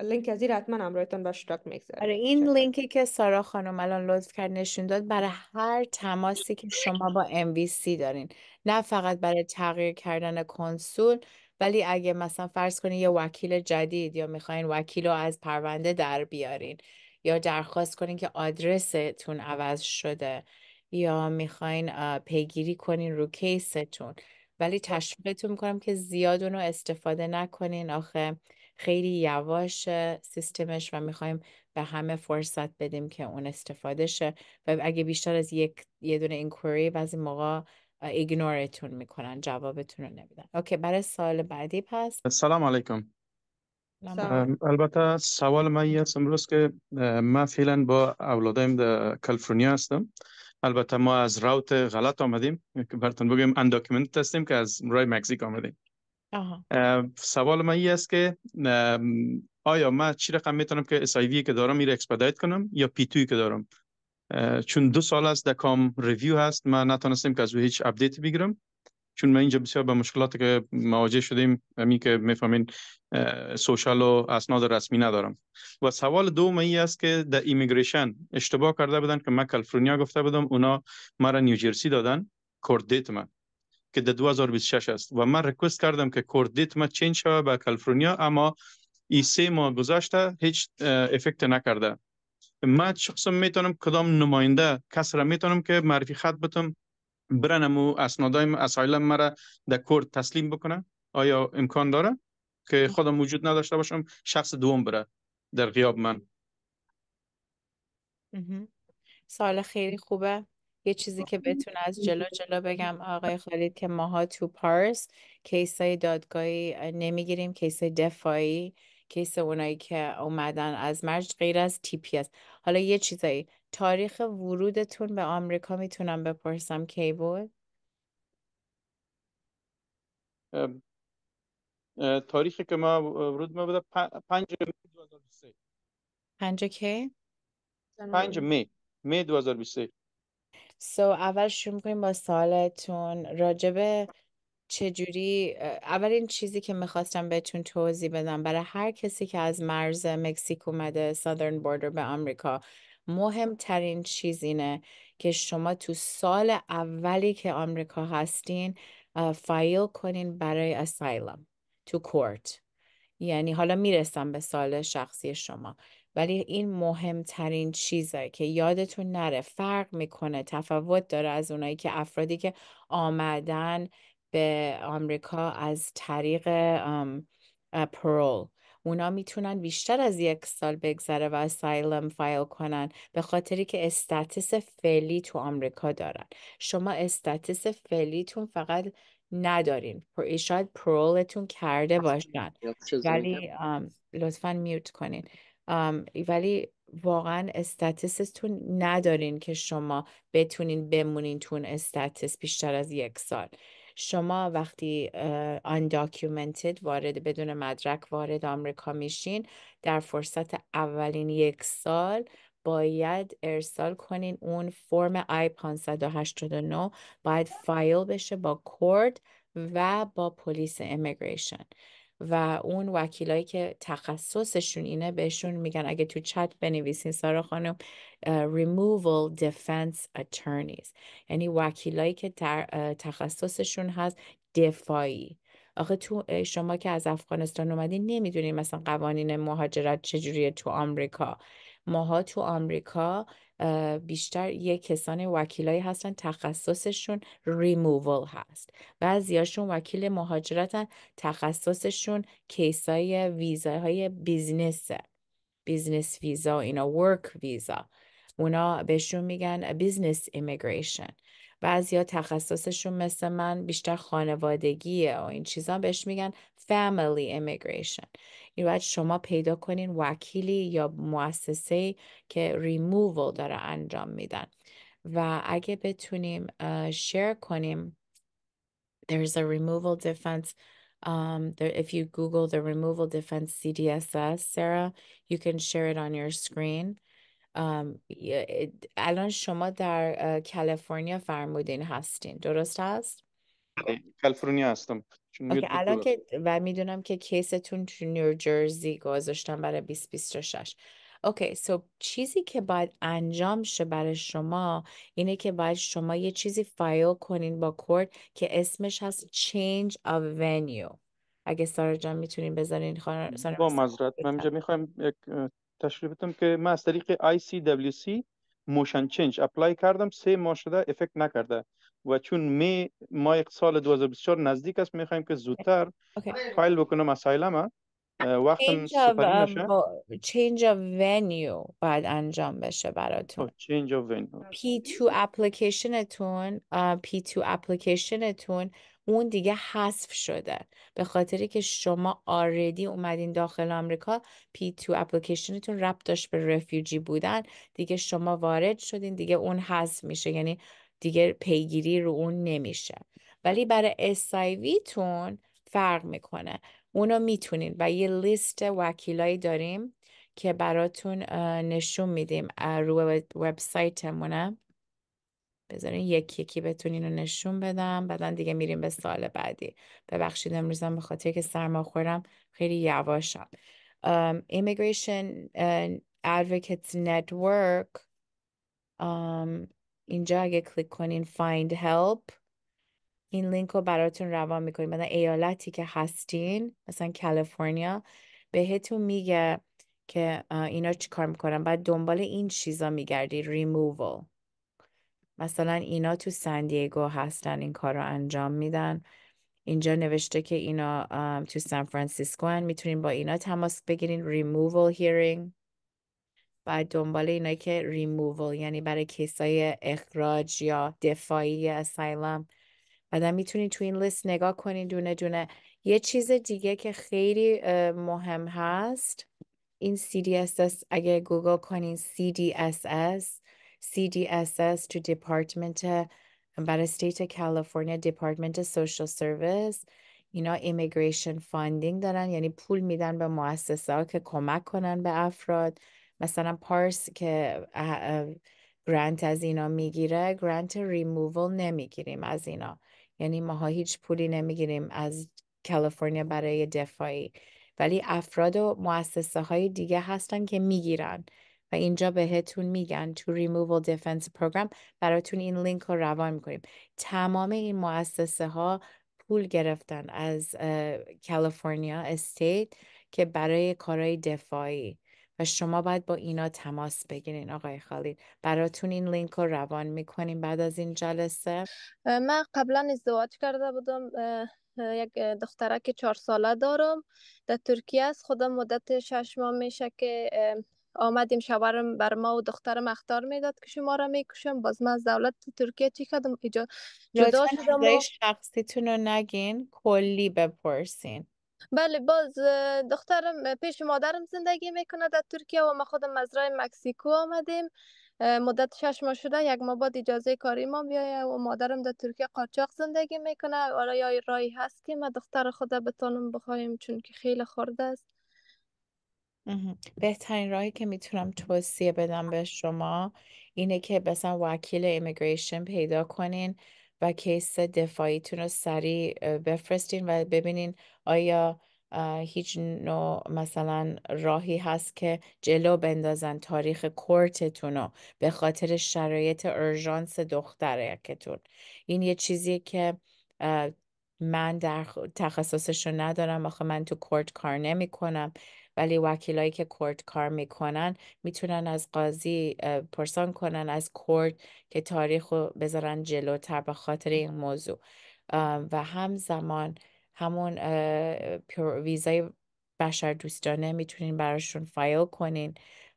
لینک از حتما به اشتراک میگذاریم این لینکی که سارا خانم الان لطف کرد نشون داد برای هر تماسی که شما با MVC دارین نه فقط برای تغییر کردن کنسول ولی اگه مثلا فرض کنید یه وکیل جدید یا میخواین وکیل رو از پرونده در بیارین یا درخواست کنین که آدرستون عوض شده یا میخواین پیگیری کنین رو کیستون ولی تشویقتون میکنم که زیاد اونو استفاده نکنین آخه خیلی یواش سیستمش و میخوایم به همه فرصت بدیم که اون استفاده شه و اگه بیشتر از یک یه دونه اینکوری بعضی موقع ایگنورتون میکنن جوابتون رو نمیدن اوکی برای سال بعدی پس سلام علیکم البته سوال من یه امروز که من فعلا با اولادایم در کالیفرنیا هستم البته ما از راوت غلط آمدیم براتون بگیم اندوکیمنت هستیم که از رای مکزیک آمدیم سوال من این است که آیا من چی رقم میتونم که اس که دارم میره اکسپدایت کنم یا پی که دارم چون دو سال است دکام ریویو هست من نتونستیم که از او هیچ اپدیت بگیرم چون من اینجا بسیار به مشکلات که مواجه شدیم امی که میفهمین سوشال و اسناد رسمی ندارم و سوال دوم ای است که در ایمیگریشن اشتباه کرده بودن که من کالیفرنیا گفته بودم اونا مرا نیوجرسی دادن کوردیت من که در 2026 است و من ریکوست کردم که کوردیت ما چینج شوه به کالیفرنیا اما ای سه ماه گذاشته هیچ افکت نکرده من شخصا میتونم کدام نماینده کس را میتونم که معرفی خط بتم برنم و اسنادای اسایلم مرا در کورد تسلیم بکنه؟ آیا امکان داره که خودم وجود نداشته باشم شخص دوم بره در غیاب من سال خیلی خوبه یه چیزی که بتونه از جلو جلو بگم آقای خالید که ماها تو پارس کیسای دادگاهی نمیگیریم کیسای دفاعی کیس اونایی که اومدن از مرج غیر از تیپی است حالا یه چیزایی تاریخ ورودتون به آمریکا میتونم بپرسم کی بود تاریخی که ما ورود ما بوده پنج می پنج کی؟ پنج می می سو اول شروع میکنیم با سالتون راجبه چجوری اولین چیزی که میخواستم بهتون توضیح بدم برای هر کسی که از مرز مکزیک اومده سادرن بوردر به آمریکا مهمترین چیز اینه که شما تو سال اولی که آمریکا هستین فایل کنین برای اسایلم تو کورت یعنی حالا میرسم به سال شخصی شما ولی این مهمترین چیزه که یادتون نره فرق میکنه تفاوت داره از اونایی که افرادی که آمدن به آمریکا از طریق پرول اونا میتونن بیشتر از یک سال بگذره و اسایلم فایل کنن به خاطری که استاتس فعلی تو آمریکا دارن شما استاتس فعلیتون فقط ندارین شاید پرولتون کرده باشن ولی لطفا میوت کنین ولی واقعا استاتستون ندارین که شما بتونین بمونین تون استاتس بیشتر از یک سال شما وقتی undocumented وارد بدون مدرک وارد آمریکا میشین در فرصت اولین یک سال باید ارسال کنین اون فرم i 589 باید فایل بشه با کورد و با پلیس امیگریشن و اون وکیلایی که تخصصشون اینه بهشون میگن اگه تو چت بنویسین سارا خانم removal defense attorneys یعنی وکیلایی که تخصصشون هست دفاعی آخه تو شما که از افغانستان اومدین نمیدونین مثلا قوانین مهاجرت چجوریه تو آمریکا ماها تو آمریکا بیشتر یه کسان وکیلایی هستن تخصصشون ریموول هست بعضیاشون وکیل مهاجرتن تخصصشون کیسای ویزاهای بیزنسه بیزنس ویزا اینا ورک ویزا اونا بهشون میگن بیزنس ایمیگریشن بعضی ها تخصصشون مثل من بیشتر خانوادگیه و این چیزا بهش میگن فامیلی امیگریشن این باید شما پیدا کنین وکیلی یا مؤسسه که ریموول داره انجام میدن و اگه بتونیم شیر کنیم is a removal defense Um, there, if you Google the removal defense CDSS, Sarah, you can share it on your screen. Um, it, الان شما در کالیفرنیا فرمودین هستین درست هست؟ کالیفرنیا هستم اوکی الان که و میدونم که کیستون تو نیوجرسی گذاشتم برای 2026 اوکی سو چیزی که باید انجام شه برای شما اینه که باید شما یه چیزی فایل کنین با کورت که اسمش هست change of venue اگه سارا جان میتونین بذارین خانم با مظرت من اینجا میخوام یک تشریح بدم که من از طریق ICWC موشن چینج اپلای کردم سه ماه شده افکت نکرده و چون می ما یک سال 2024 نزدیک است میخوایم که زودتر فایل بکنم اسایل ما وقت um, نشه چینج آف ونیو باید انجام بشه براتون چینج اف ونیو پی 2 اپلیکیشنتون پی 2 اپلیکیشنتون اون دیگه حذف شده به خاطری که شما آردی اومدین داخل آمریکا پی 2 اپلیکیشنتون ربط داشت به رفیوجی بودن دیگه شما وارد شدین دیگه اون حذف میشه یعنی دیگه پیگیری رو اون نمیشه ولی برای تون فرق میکنه اونو میتونین و یه لیست وکیلایی داریم که براتون نشون میدیم روی وبسایتمونه بذارین یکی یکی بتونین اینو نشون بدم بعدا دیگه میریم به سال بعدی ببخشید امروزم به خاطر که سرما خورم خیلی یواشم um, Immigration Advocates Network اینجا اگه کلیک کنین find help این لینک رو براتون روان میکنیم بعد ایالتی که هستین مثلا کالیفرنیا بهتون میگه که اینا کار میکنن بعد دنبال این چیزا میگردی Removal مثلا اینا تو سندیگو هستن این کار رو انجام میدن اینجا نوشته که اینا تو سان فرانسیسکو هن میتونین با اینا تماس بگیرین removal hearing بعد دنبال اینایی که یعنی برای کیسای اخراج یا دفاعی اسایلم بعد میتونی تو این لیست نگاه کنی دونه دونه یه چیز دیگه که خیلی مهم هست این CDSS اگه گوگل کنین CDSS CDSS تو دپارتمنت برای ستیت کالیفرنیا دپارتمنت سوشال سرویس اینا امیگریشن فاندینگ دارن یعنی پول میدن به مؤسسه ها که کمک کنن به افراد مثلا پارس که گرانت از اینا میگیره گرانت ریموول نمیگیریم از اینا یعنی ماها هیچ پولی نمیگیریم از کالیفرنیا برای دفاعی ولی افراد و مؤسسه های دیگه هستن که میگیرن و اینجا بهتون میگن تو ریمووال دیفنس پروگرام. براتون این لینک رو روان میکنیم تمام این مؤسسه ها پول گرفتن از کالیفرنیا استیت که برای کارهای دفاعی شما باید با اینا تماس بگیرین آقای خالید براتون این لینک رو روان میکنیم بعد از این جلسه من قبلا ازدواج کرده بودم یک دختره که چهار ساله دارم در ترکیه است خودم مدت شش ماه میشه که آمدیم شوهرم بر ما و دخترم اختار میداد که شما را میکشم باز من از دولت ترکیه چی کردم جدا شدم شخصیتون رو نگین کلی بپرسین بله باز دخترم پیش مادرم زندگی میکنه در ترکیه و ما خودم از راه مکسیکو آمدیم مدت شش ماه شده یک ماه بعد اجازه کاری ما بیایه و مادرم در ترکیه قاچاق زندگی میکنه حالا یا رای هست که ما دختر خود بتانم بخوایم چون که خیلی خورده است بهترین راهی که میتونم توصیه بدم به شما اینه که مثلا وکیل ایمیگریشن پیدا کنین و کیس دفاعیتون رو سریع بفرستین و ببینین آیا هیچ نوع مثلا راهی هست که جلو بندازن تاریخ کورتتون رو به خاطر شرایط اورژانس دخترکتون این یه چیزیه که من در تخصصش رو ندارم آخه من تو کورت کار نمی کنم ولی وکیلایی که کورت کار میکنن میتونن از قاضی پرسان کنن از کورت که تاریخ رو بذارن جلوتر به خاطر این موضوع و همزمان همون ویزای بشر دوستانه میتونین براشون فایل کنین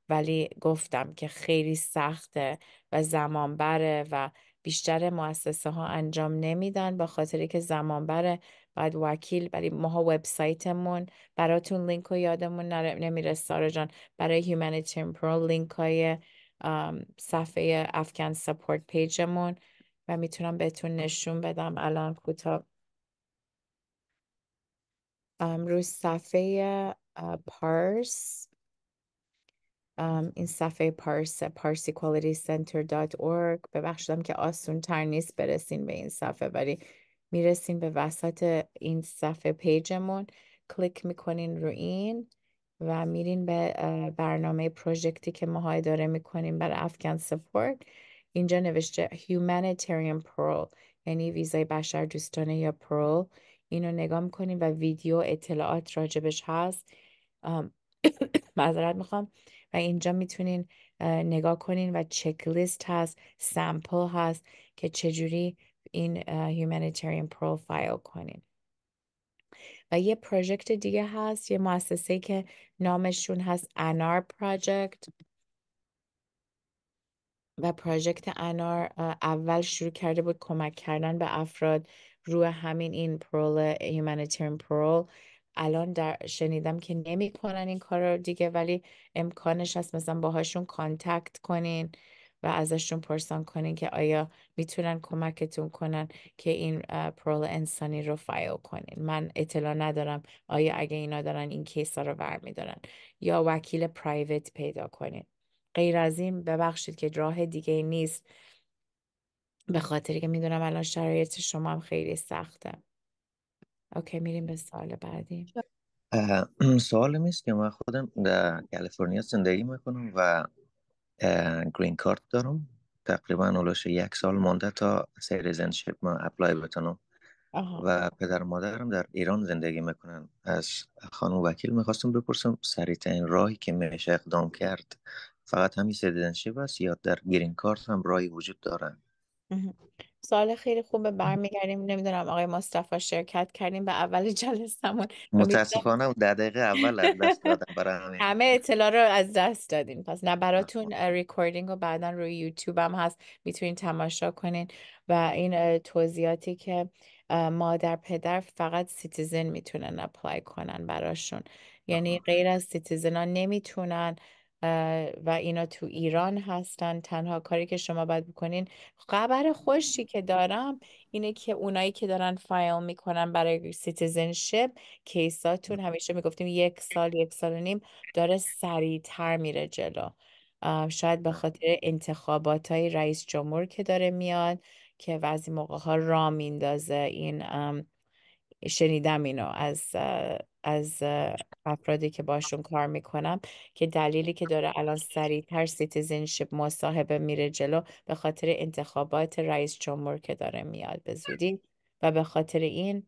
ولی گفتم که خیلی سخته و زمان بره و بیشتر مؤسسه ها انجام نمیدن با خاطر که زمان بره بعد وکیل برای ماها وبسایتمون براتون لینک رو یادمون نمیره سارا جان برای Humanitarian پرو لینک های صفحه افغان سپورت پیجمون و میتونم بهتون نشون بدم الان کوتاه روی صفحه پارس این صفحه پارس اورگ. ببخشیدم که آسون تر نیست برسین به این صفحه ولی میرسیم به وسط این صفحه پیجمون کلیک میکنین رو این و میرین به برنامه پروژکتی که ما های داره میکنیم برای افغان سپورت اینجا نوشته Humanitarian Pearl یعنی ویزای بشر دوستانه یا پرول. اینو نگاه میکنیم و ویدیو اطلاعات راجبش هست (coughs) معذرت میخوام و اینجا میتونین نگاه کنین و چک لیست هست سمپل هست که چجوری این هیومانیتریان پروفایل کنین و یه پروژکت دیگه هست یه مؤسسه که نامشون هست انار پروژکت و پروژکت انار اول شروع کرده بود کمک کردن به افراد روی همین این پرول هیومانیتریان پرول الان در شنیدم که نمیکنن این کار رو دیگه ولی امکانش هست مثلا باهاشون کانتکت کنین و ازشون پرسان کنین که آیا میتونن کمکتون کنن که این پرول انسانی رو فایل کنین من اطلاع ندارم آیا اگه اینا دارن این کیس ها رو برمیدارن یا وکیل پرایوت پیدا کنین غیر از این ببخشید که راه دیگه نیست به خاطری که میدونم الان شرایط شما هم خیلی سخته اوکی میریم به سال بعدی (clears throat) سوال نیست که من خودم در کالیفرنیا زندگی میکنم و گرین کارت دارم تقریبا اولش یک سال مانده تا سیریزنشیپ ما اپلای بتنم و پدر و مادرم در ایران زندگی میکنن از خانم وکیل میخواستم بپرسم سریعترین راهی که میشه اقدام کرد فقط همین سیتیزنشیپ است یا در گرین کارت هم راهی وجود داره سال سوال خیلی خوبه برمیگردیم نمیدونم آقای مصطفی شرکت کردیم به اول (laughs) جلسمون متاسفانه اون دقیقه اول از همه اطلاع رو از دست دادین پس نه براتون ریکوردینگ و بعدا روی یوتیوب هم هست میتونین تماشا کنین و این توضیحاتی که مادر پدر فقط سیتیزن میتونن اپلای کنن براشون یعنی غیر از سیتیزن ها نمیتونن و اینا تو ایران هستن تنها کاری که شما باید بکنین خبر خوشی که دارم اینه که اونایی که دارن فایل میکنن برای سیتیزنشپ کیساتون همیشه میگفتیم یک سال یک سال و نیم داره سریعتر میره جلو شاید به خاطر انتخابات های رئیس جمهور که داره میاد که بعضی موقع ها را میندازه این شنیدم اینو از از افرادی که باشون کار میکنم که دلیلی که داره الان سریعتر سیتیزنشپ مصاحبه میره جلو به خاطر انتخابات رئیس جمهور که داره میاد بزودی و به خاطر این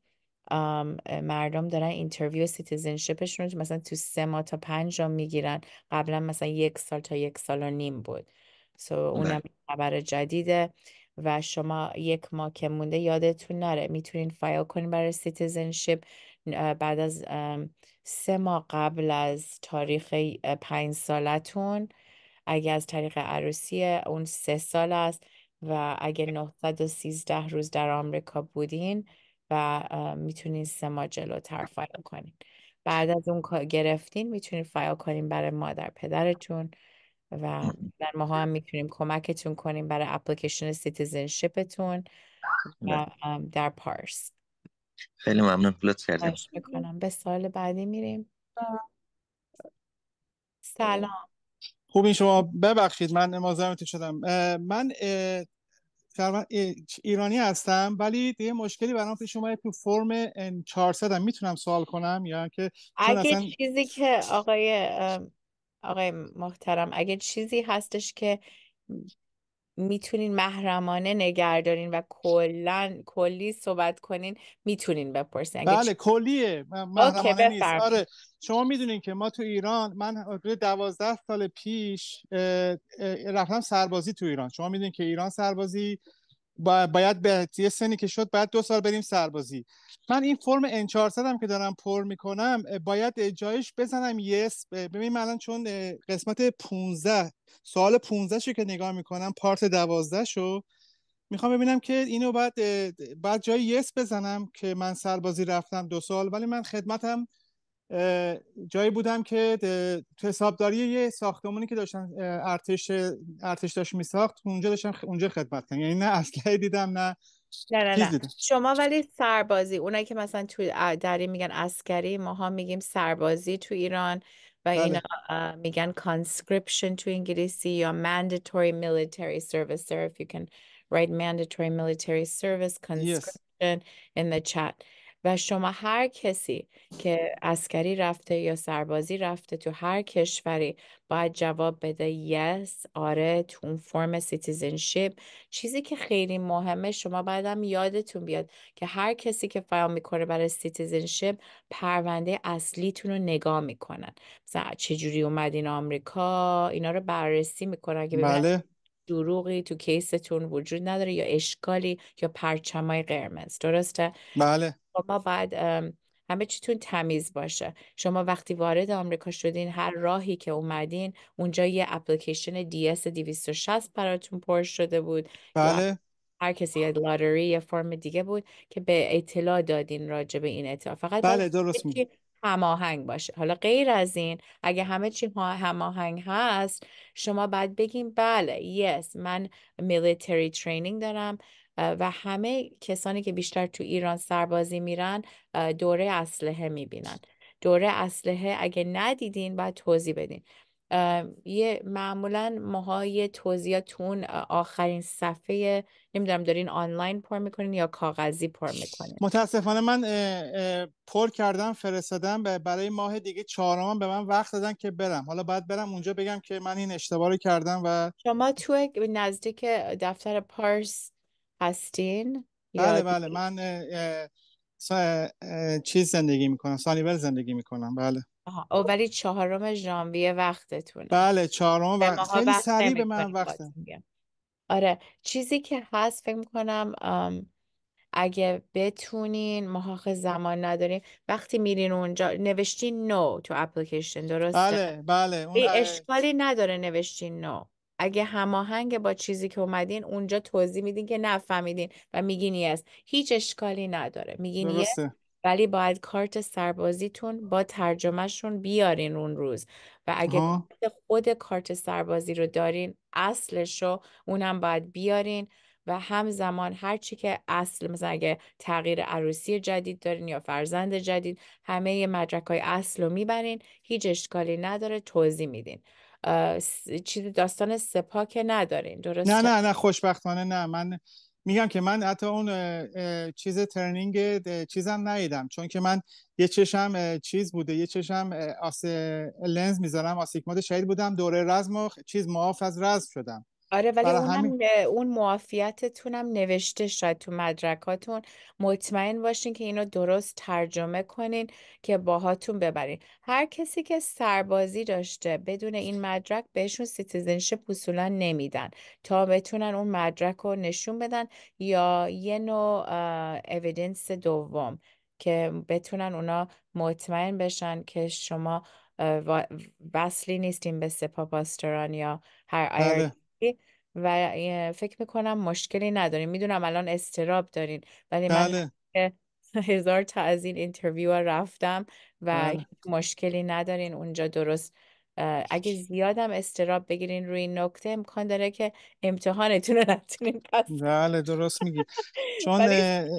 مردم دارن اینترویو سیتیزنشیپشون رو مثلا تو سه ماه تا پنج جا میگیرن قبلا مثلا یک سال تا یک سال و نیم بود سو so بله. اونم خبر جدیده و شما یک ماه که مونده یادتون نره میتونین فایل کنین برای سیتیزنشپ بعد از سه ماه قبل از تاریخ پنج سالتون اگه از طریق عروسی اون سه سال است و اگه 913 روز در آمریکا بودین و میتونین سه ماه جلوتر فایل کنین بعد از اون گرفتین میتونین فایل کنین برای مادر پدرتون و در ماها هم میتونیم کمکتون کنیم برای اپلیکیشن و در پارس خیلی ممنون لطف کردیم به سال بعدی میریم سلام خوبین شما ببخشید من مازمتی شدم من ایرانی هستم ولی یه مشکلی برام پیش اومده تو فرم ان 400 میتونم سوال کنم یا که اگه اصلا... چیزی که آقای آقای محترم اگه چیزی هستش که میتونین محرمانه نگردارین و کلا کلی صحبت کنین میتونین بپرسین بله کلیه محرمانه آره شما میدونین که ما تو ایران من حدود دوازده سال پیش رفتم سربازی تو ایران شما میدونین که ایران سربازی باید به یه سنی که شد باید دو سال بریم سربازی من این فرم n 400 هم که دارم پر میکنم باید جایش بزنم یس ببین من الان چون قسمت 15 سوال 15 شو که نگاه میکنم پارت 12 شو میخوام ببینم که اینو بعد بعد جای یس بزنم که من سربازی رفتم دو سال ولی من خدمتم جایی بودم که تو حسابداری یه ساختمانی که داشتن ارتش ارتش داشت ساخت اونجا داشتن اونجا خدمت کردن یعنی نه اسلحه دیدم نه نه نه, نه. شما ولی سربازی اونایی که مثلا تو دری میگن ما ماها میگیم سربازی تو ایران و بله. اینا میگن کانسکریپشن تو انگلیسی یا mandatory military service if you can write mandatory military service conscription in the chat و شما هر کسی که عسکری رفته یا سربازی رفته تو هر کشوری باید جواب بده یس yes, آره تو اون فرم سیتیزنشیپ چیزی که خیلی مهمه شما هم یادتون بیاد که هر کسی که فایل میکنه برای سیتیزنشیپ پرونده اصلیتون رو نگاه میکنن مثلا چجوری اومدین آمریکا اینا رو بررسی میکنن که بله. دروغی تو کیستون وجود نداره یا اشکالی یا پرچمای قرمز درسته بله ما بعد همه چیتون تمیز باشه شما وقتی وارد آمریکا شدین هر راهی که اومدین اونجا یه اپلیکیشن دی اس 260 براتون پر شده بود بله هر کسی یه لاتری یه فرم دیگه بود که به اطلاع دادین راجع به این اطلاع فقط بله درست هماهنگ باشه حالا غیر از این اگه همه چی هماهنگ هست شما باید بگیم بله یس من میلیتری ترینینگ دارم و همه کسانی که بیشتر تو ایران سربازی میرن دوره اسلحه میبینن دوره اسلحه اگه ندیدین باید توضیح بدین یه معمولا ماهای توضیحاتون آخرین صفحه نمیدونم دارین آنلاین پر میکنین یا کاغذی پر میکنین متاسفانه من پر کردم فرستادم برای ماه دیگه چهارم به من وقت دادن که برم حالا باید برم اونجا بگم که من این اشتباه رو کردم و شما تو نزدیک دفتر پارس هستین بله بله من اه چیز زندگی میکنم سانیبل زندگی میکنم بله آها او ولی چهارم ژانویه وقتتونه بله چهارم وقت خیلی سریع به من وقته آره چیزی که هست فکر میکنم اگه بتونین محاق زمان نداریم وقتی میرین اونجا نوشتین نو تو اپلیکیشن درسته بله بله ای اشکالی نداره نوشتین نو اگه هماهنگ با چیزی که اومدین اونجا توضیح میدین که نفهمیدین و میگین یس هیچ اشکالی نداره میگین ولی باید کارت سربازیتون با ترجمهشون بیارین اون روز و اگه خود کارت سربازی رو دارین اصلش رو اونم باید بیارین و همزمان هر چی که اصل مثلا اگه تغییر عروسی جدید دارین یا فرزند جدید همه مدرک های اصل رو میبرین هیچ اشکالی نداره توضیح میدین چیز داستان سپاک ندارین درسته؟ نه نه نه خوشبختانه نه من میگم که من حتی اون چیز ترنینگ چیزم ندیدم چون که من یه چشم چیز بوده یه چشم آس لنز میذارم آسیگمات شهید بودم دوره رزم و چیز معاف از رزم شدم آره ولی اونم اون هم نوشته شاید تو مدرکاتون مطمئن باشین که اینو درست ترجمه کنین که باهاتون ببرین هر کسی که سربازی داشته بدون این مدرک بهشون سیتیزنشیپ اصولا نمیدن تا بتونن اون مدرک رو نشون بدن یا یه نوع اویدنس دوم که بتونن اونا مطمئن بشن که شما وصلی نیستین به سپاه یا هر بله. و فکر میکنم مشکلی نداریم میدونم الان استراب دارین ولی من بله. (laughs) هزار تا از این اینترویو ها رفتم و بله. مشکلی ندارین اونجا درست اگه زیادم استراب بگیرین روی نکته امکان داره که امتحانتون رو (laughs) نتونین پس بله درست میگی چون (laughs)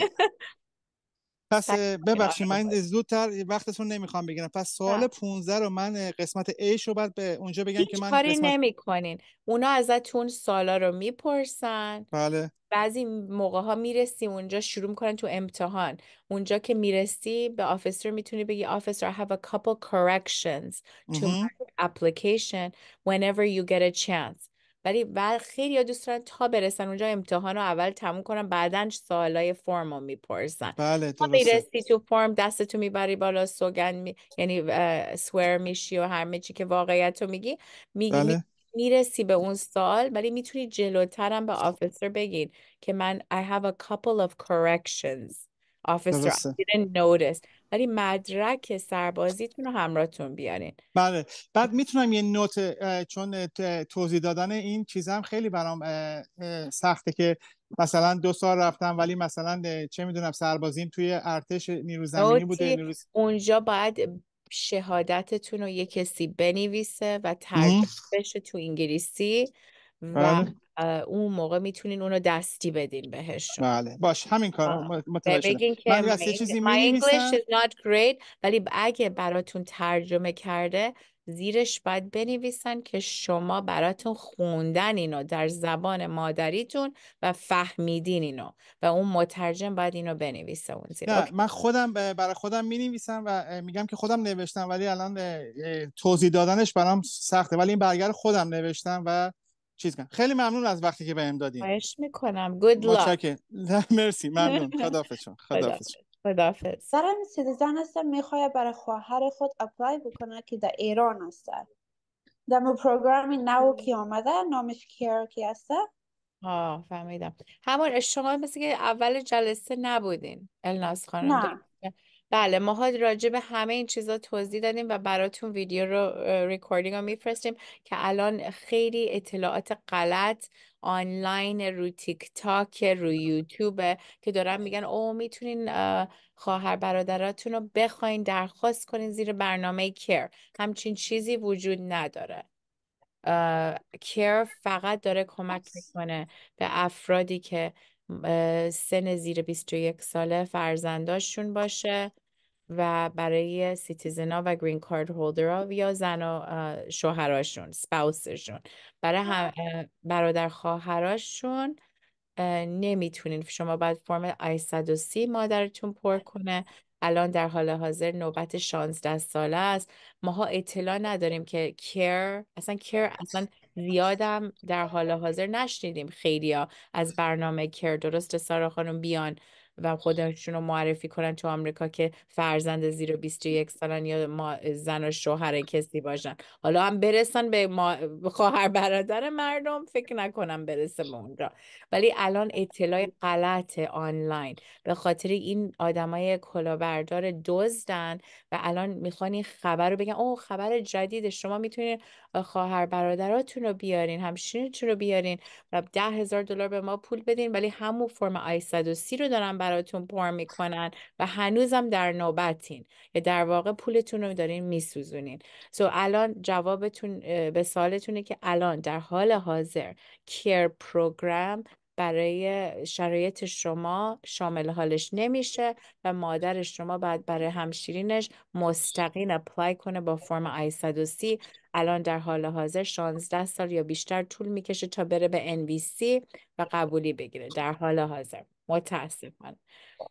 پس ببخشید من خب زودتر وقتتون نمیخوام بگیرم پس سوال 15 بله. رو من قسمت A رو بعد به اونجا بگم که من کاری قسمت... نمیکنین اونا ازتون سالا رو میپرسن بله بعضی موقع ها میرسی اونجا شروع میکنن تو امتحان اونجا که میرسی به آفیسر میتونی بگی آفیسر I have a couple corrections to my application whenever you get a chance ولی بعد خیلی دوست دارن تا برسن اونجا امتحان رو اول تموم کنن بعدا های فرم رو میپرسن بله تا میرسی تو فرم دستتو میبری بالا سوگن می... یعنی سوئر میشی و همه چی که واقعیت رو میگی میگی میرسی بله. به اون سال ولی میتونی جلوترم به آفیسر بگین که من I have a couple of corrections ولی مدرک سربازیتون رو همراهتون بیارین بله بعد میتونم یه نوت چون توضیح دادن این چیزم خیلی برام سخته که مثلا دو سال رفتم ولی مثلا چه میدونم سربازیم توی ارتش نیرو زمینی بوده اونجا باید شهادتتون رو یه کسی بنویسه و ترجمه بشه تو انگلیسی و بله. اون موقع میتونین اونو دستی بدین بهش بله باش همین کار متوجه که من ولی اگه براتون ترجمه کرده زیرش باید بنویسن که شما براتون خوندن اینو در زبان مادریتون و فهمیدین اینو و اون مترجم باید اینو بنویسه اون زیر من خودم برای خودم مینویسم و میگم که خودم نوشتم ولی الان توضیح دادنش برام سخته ولی این برگر خودم نوشتم و چیز خیلی ممنون از وقتی که بهم دادین خواهش میکنم گود لاک مرسی ممنون (laughs) خدافظ شما خدافظ خدافظ سرم سیتیزن هستم میخواه برای خواهر خود اپلای بکنه که در ایران هست در پروگرامی نو که آمده نامش کیر کی هسته ها فهمیدم همون شما مثل که اول جلسه نبودین الناس خانم نه بله ما ها راجع به همه این چیزا توضیح دادیم و براتون ویدیو رو ریکوردینگ رو میفرستیم که الان خیلی اطلاعات غلط آنلاین رو تیک تاک رو یوتیوب که دارن میگن او میتونین خواهر برادراتون رو بخواین درخواست کنین زیر برنامه کیر همچین چیزی وجود نداره کیر فقط داره کمک میکنه به افرادی که سن زیر 21 ساله فرزنداشون باشه و برای سیتیزنا و گرین کارد هولدرها یا زن و شوهراشون سپاوسشون برای برادر خواهراشون نمیتونین شما باید فرم آی 130 مادرتون پر کنه الان در حال حاضر نوبت 16 ساله است ماها اطلاع نداریم که کیر اصلا کیر اصلا زیادم در حال حاضر نشنیدیم خیلی از برنامه کرد درست سارا خانم بیان و خودشون رو معرفی کنن تو آمریکا که فرزند زیر 21 سالن یا ما زن و شوهر کسی باشن حالا هم برسن به ما خواهر برادر مردم فکر نکنم برسه به اونجا ولی الان اطلاع غلط آنلاین به خاطر این آدمای کلاهبردار دزدن و الان میخوان این خبر رو بگن او خبر جدید شما میتونید خواهر برادراتون رو بیارین همشینتون رو بیارین و ده هزار دلار به ما پول بدین ولی همون فرم آی 130 رو دارن براتون پر میکنن و هنوزم در نوبتین یا در واقع پولتون رو دارین میسوزونین سو الان جوابتون به سالتونه که الان در حال حاضر کیر پروگرام برای شرایط شما شامل حالش نمیشه و مادر شما بعد برای همشیرینش مستقیم اپلای کنه با فرم آی 130 الان در حال حاضر 16 سال یا بیشتر طول میکشه تا بره به NVC و قبولی بگیره در حال حاضر متاسفانه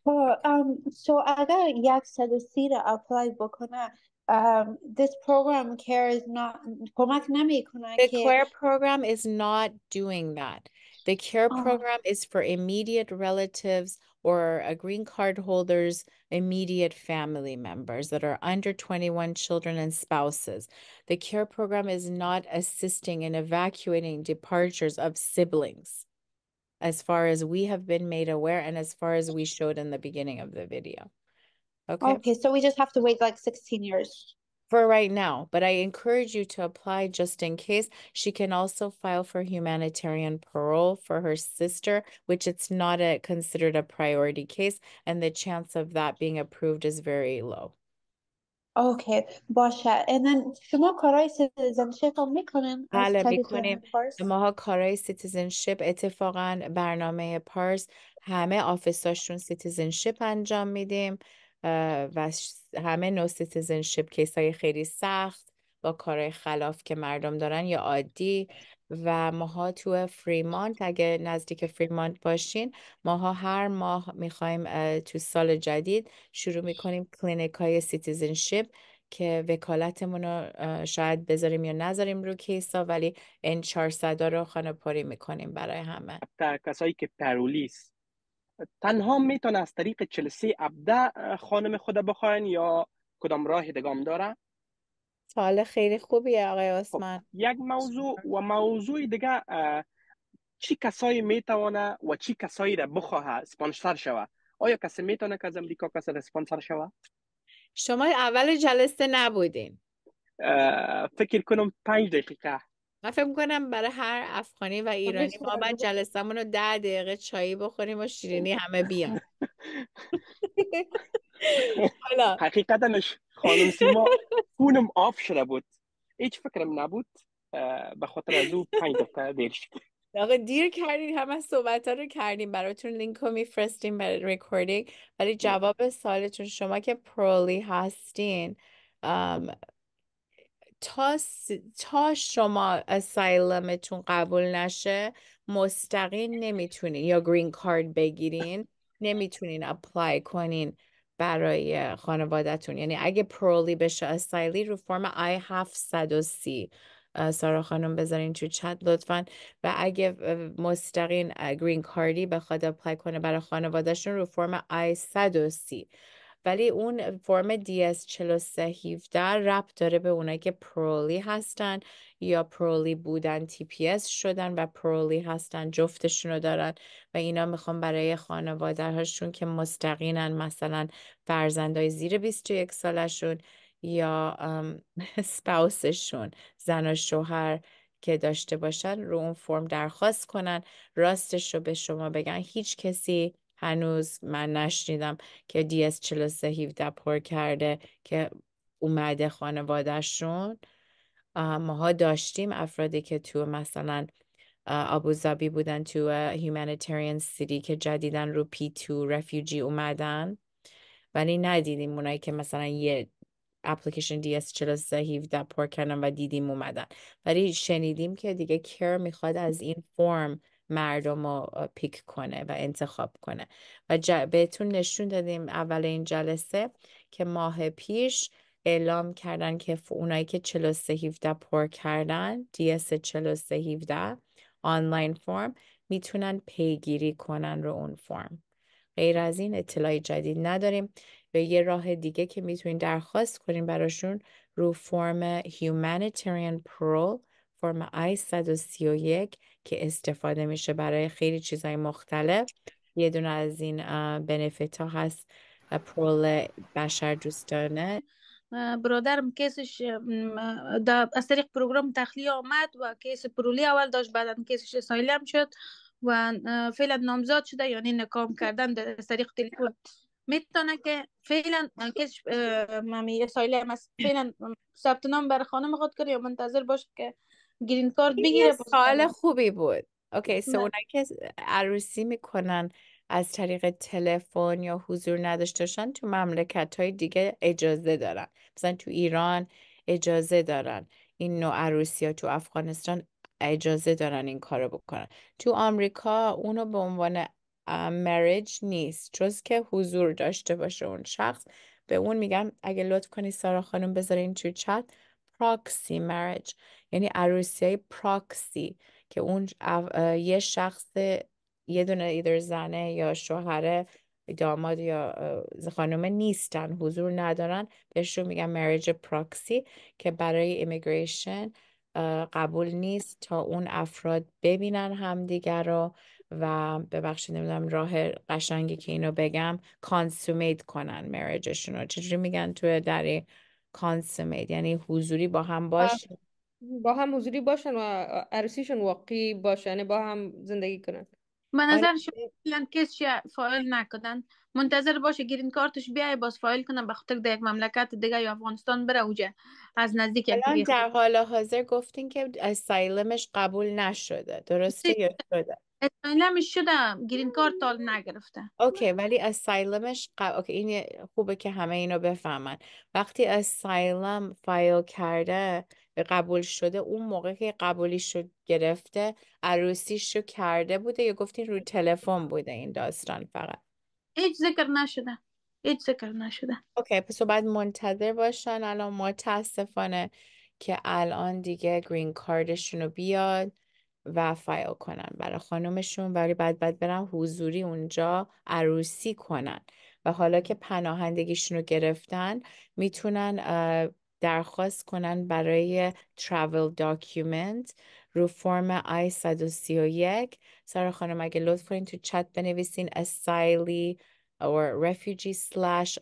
um, so اگر یک سدسی را اپلای بکنه um, this program care is not کمک نمیکنه the care program is not doing that the care program is for immediate relatives or a green card holder's immediate family members that are under 21 children and spouses. The care program is not assisting in evacuating departures of siblings as far as we have been made aware and as far as we showed in the beginning of the video. Okay. Okay, so we just have to wait like 16 years. For right now, but I encourage you to apply just in case. She can also file for humanitarian parole for her sister, which it's not a, considered a priority case, and the chance of that being approved is very low. اوکی باشه شما کارای سیتیزنشپ هم میکنن؟ بله میکنیم ماها کارهای سیتیزنشپ اتفاقا برنامه پارس همه آفیساشون سیتیزنشپ انجام میدیم و همه نو سیتیزنشپ کیس های خیلی سخت با کارهای خلاف که مردم دارن یا عادی و ماها تو فریمانت اگه نزدیک فریمانت باشین ماها هر ماه میخوایم تو سال جدید شروع میکنیم کلینیک های سیتیزنشیپ که وکالتمون رو شاید بذاریم یا نذاریم رو کیسا ولی این 400 رو پاری میکنیم برای همه در کسایی که پرولیس تنها میتونه از طریق چلسی ابدا خانم خود بخواین یا کدام راه دگام داره حالا خیلی خوبیه آقای خب، عثمان یک موضوع و موضوع دیگه چی کسایی میتونه و چی کسایی را بخواه سپانسر شوه آیا کسی میتونه که از امریکا کسی را سپانسر شوه شما اول جلسه نبودین فکر کنم پنج دقیقه من فکر کنم برای هر افغانی و ایرانی ما باید خب، جلسمون رو ده دقیقه چایی بخوریم و شیرینی همه بیان (laughs) حقیقتنش خانم سیما (laughs) خونم آف شده بود هیچ فکرم نبود به خاطر از او پنج دفعه دیر شد آقا دیر کردین همه صحبت ها رو کردیم براتون لینک رو میفرستیم برای ریکوردینگ ولی خب. جواب سالتون شما که پرولی هستین تا, تا شما اسایلمتون قبول نشه مستقیم نمیتونین یا گرین کارد بگیرین نمیتونین اپلای کنین برای خانوادهتون یعنی اگه پرولی بشه استایلی رو فرم آی 730 سارا خانم بذارین تو چت لطفا و اگه مستقین گرین کاردی خود اپلای کنه برای خانوادهشون رو فرم آی 130 ولی اون فرم DS4317 رب داره به اونایی که پرولی هستن یا پرولی بودن TPS شدن و پرولی هستن جفتشون رو دارن و اینا میخوام برای خانواده که مستقینن مثلا فرزندای زیر 21 سالشون یا (laughs) سپاوسشون زن و شوهر که داشته باشن رو اون فرم درخواست کنن راستش رو به شما بگن هیچ کسی هنوز من نشنیدم که DS 4317 پر کرده که اومده خانوادهشون ماها داشتیم افرادی که تو مثلا آبوزابی بودن تو هیومانیتریان سیتی که جدیدن رو پی تو رفیوجی اومدن ولی ندیدیم اونایی که مثلا یه اپلیکیشن DS 4317 پر کردن و دیدیم اومدن ولی شنیدیم که دیگه کر میخواد از این فرم مردم رو پیک کنه و انتخاب کنه و بهتون نشون دادیم اول این جلسه که ماه پیش اعلام کردن که اونایی که 4317 پر کردن DS 4317 آنلاین فرم میتونن پیگیری کنن رو اون فرم غیر از این اطلاعی جدید نداریم و یه راه دیگه که میتونین درخواست کنیم براشون رو فرم Humanitarian Pro فرم I131 که استفاده میشه برای خیلی چیزهای مختلف یه دونه از این بنفیت ها هست پرول بشر دوستانه برادرم کیسش از طریق پروگرام تخلیه آمد و کیس پرولی اول داشت بعدا کیسش سایلی هم شد و فعلا نامزاد شده یعنی نکام کردن در طریق تلفن میتونه که فعلا کیسش مامی فعلا ثبت نام بر خانم خود کرد یا منتظر باش که گرین کارت بگیره سوال خوبی بود اوکی سو اونایی که عروسی میکنن از طریق تلفن یا حضور نداشته باشن تو مملکت های دیگه اجازه دارن مثلا تو ایران اجازه دارن این نوع عروسی ها تو افغانستان اجازه دارن این کارو بکنن تو آمریکا اونو به عنوان مریج نیست جز که حضور داشته باشه اون شخص به اون میگم اگه لطف کنی سارا خانم بذارین تو چت پراکسی مریج یعنی عروسی های پراکسی که اون یه شخص یه دونه ایدر زنه یا شوهره داماد یا خانومه نیستن حضور ندارن بهشون میگن مریج پراکسی که برای ایمیگریشن قبول نیست تا اون افراد ببینن همدیگر رو و ببخشید نمیدونم راه قشنگی که اینو بگم کانسومیت کنن مریجشون رو چجوری میگن تو در کانسومیت یعنی حضوری با هم باش با هم حضوری باشن و عروسیشون واقعی باشه یعنی با هم زندگی کنن به آره. نظر شما کسی فایل نکدن منتظر باشه گرین کارتش بیای باز فایل کنن به خاطر در یک مملکت دیگه یا افغانستان بره اوجه از نزدیک الان در حال حاضر گفتین که اسایلمش قبول نشده درسته یا شده اسایلمش شدم گرین کارت تا اوکی ولی اسایلمش اوکی این خوبه که همه اینو بفهمن وقتی اسایلم فایل کرده قبول شده اون موقع که قبولیش رو گرفته عروسیش رو کرده بوده یا گفتین رو تلفن بوده این داستان فقط هیچ ذکر نشده هیچ ذکر نشده اوکی پس باید منتظر باشن الان متاسفانه که الان دیگه گرین کاردشون رو بیاد و فایل کنن برای خانمشون ولی بعد بعد برن حضوری اونجا عروسی کنن و حالا که پناهندگیشون رو گرفتن میتونن درخواست کنن برای travel document رو فرم i 131 سر خانم اگه لطف کنین تو چت بنویسین asylee or refugee slash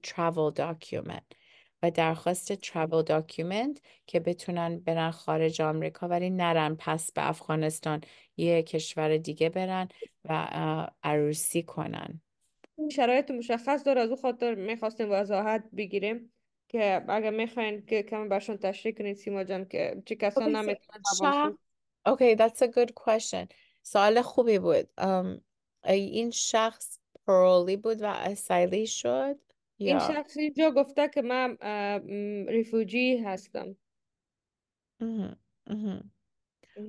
داکیومنت travel document و درخواست travel document که بتونن برن خارج آمریکا ولی نرن پس به افغانستان یه کشور دیگه برن و عروسی کنن شرایط مشخص داره از او خاطر میخواستیم وضاحت بگیریم که اگر میخواین که کم برشون تشریح کنید سیما جان که چه کسان نمیتونن اوکی that's a good question سوال خوبی بود این شخص پرولی بود و اسایلی شد این شخص اینجا گفته که من ریفوجی هستم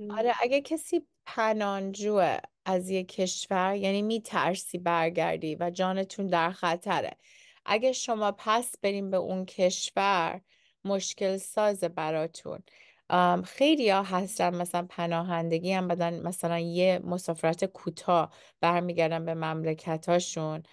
آره اگه کسی پناهجو از یک کشور یعنی میترسی برگردی و جانتون در خطره اگه شما پس بریم به اون کشور مشکل ساز براتون خیلی ها هستن مثلا پناهندگی هم بدن مثلا یه مسافرت کوتاه برمیگردن به مملکتاشون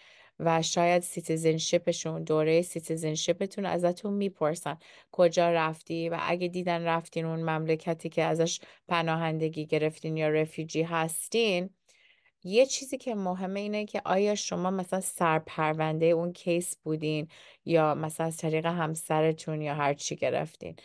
و شاید سیتیزنشپشون دوره سیتیزنشپتون ازتون میپرسن کجا رفتی و اگه دیدن رفتین اون مملکتی که ازش پناهندگی گرفتین یا رفیجی هستین یه چیزی که مهمه اینه که آیا شما مثلا سرپرونده اون کیس بودین یا مثلا از طریق همسرتون یا هر چی گرفتین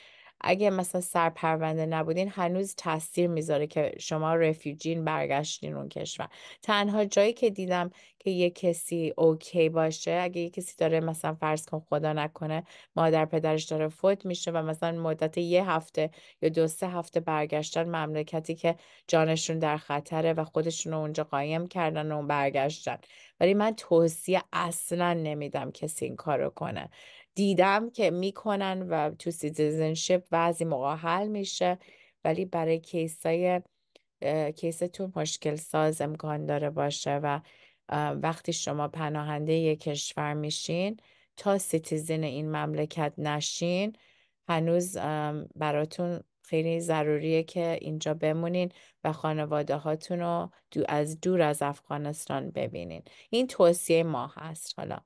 اگه مثلا سرپرونده نبودین هنوز تاثیر میذاره که شما رفیوجین برگشتین اون کشور تنها جایی که دیدم که یه کسی اوکی باشه اگه یه کسی داره مثلا فرض کن خدا نکنه مادر پدرش داره فوت میشه و مثلا مدت یه هفته یا دو سه هفته برگشتن مملکتی که جانشون در خطره و خودشون رو اونجا قایم کردن و برگشتن ولی من توصیه اصلا نمیدم کسی این کارو کنه دیدم که میکنن و تو سیتیزنشپ بعضی موقع حل میشه ولی برای کیسای تو مشکل ساز امکان داره باشه و وقتی شما پناهنده یک کشور میشین تا سیتیزن این مملکت نشین هنوز براتون خیلی ضروریه که اینجا بمونین و خانواده هاتون رو از دور از افغانستان ببینین این توصیه ما هست حالا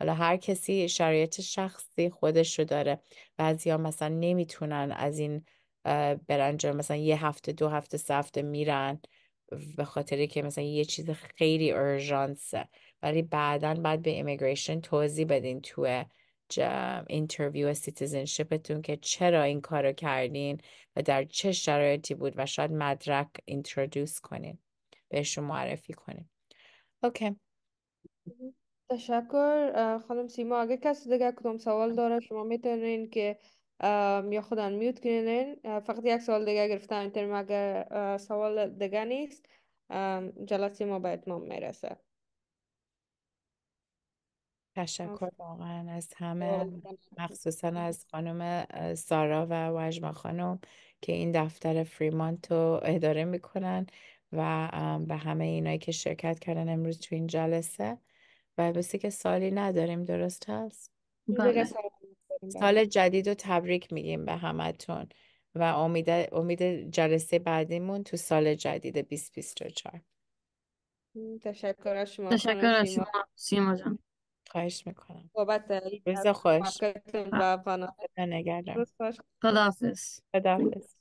حالا هر کسی شرایط شخصی خودش رو داره بعضیا مثلا نمیتونن از این برنجا مثلا یه هفته دو هفته سه هفته میرن به خاطری که مثلا یه چیز خیلی اورژانسه ولی بعدا بعد به امیگریشن توضیح بدین تو اینترویو سیتیزنشپتون که چرا این کارو کردین و در چه شرایطی بود و شاید مدرک اینترودوس کنین بهشون معرفی کنین اوکی okay. تشکر خانم سیما اگه کسی دیگه کدوم سوال داره شما میتونین که یا خودن میوت کنین فقط یک سوال دیگه گرفتن این اگر سوال دیگه نیست جلسی ما به اتمام میرسه تشکر واقعا از همه مخصوصا از خانم سارا و وجما خانم که این دفتر فریمانت رو اداره میکنن و به همه اینایی که شرکت کردن امروز تو این جلسه بایوسی که سالی نداریم درست هست بله. بله. سال جدید و تبریک میگیم به همتون و امید امید جلسه بعدیمون تو سال جدید 2024 تشکر از شما تشکر از شما سیما جان خواهش میکنم بابت روز خوش خدا حافظ خداحافظ خداحافظ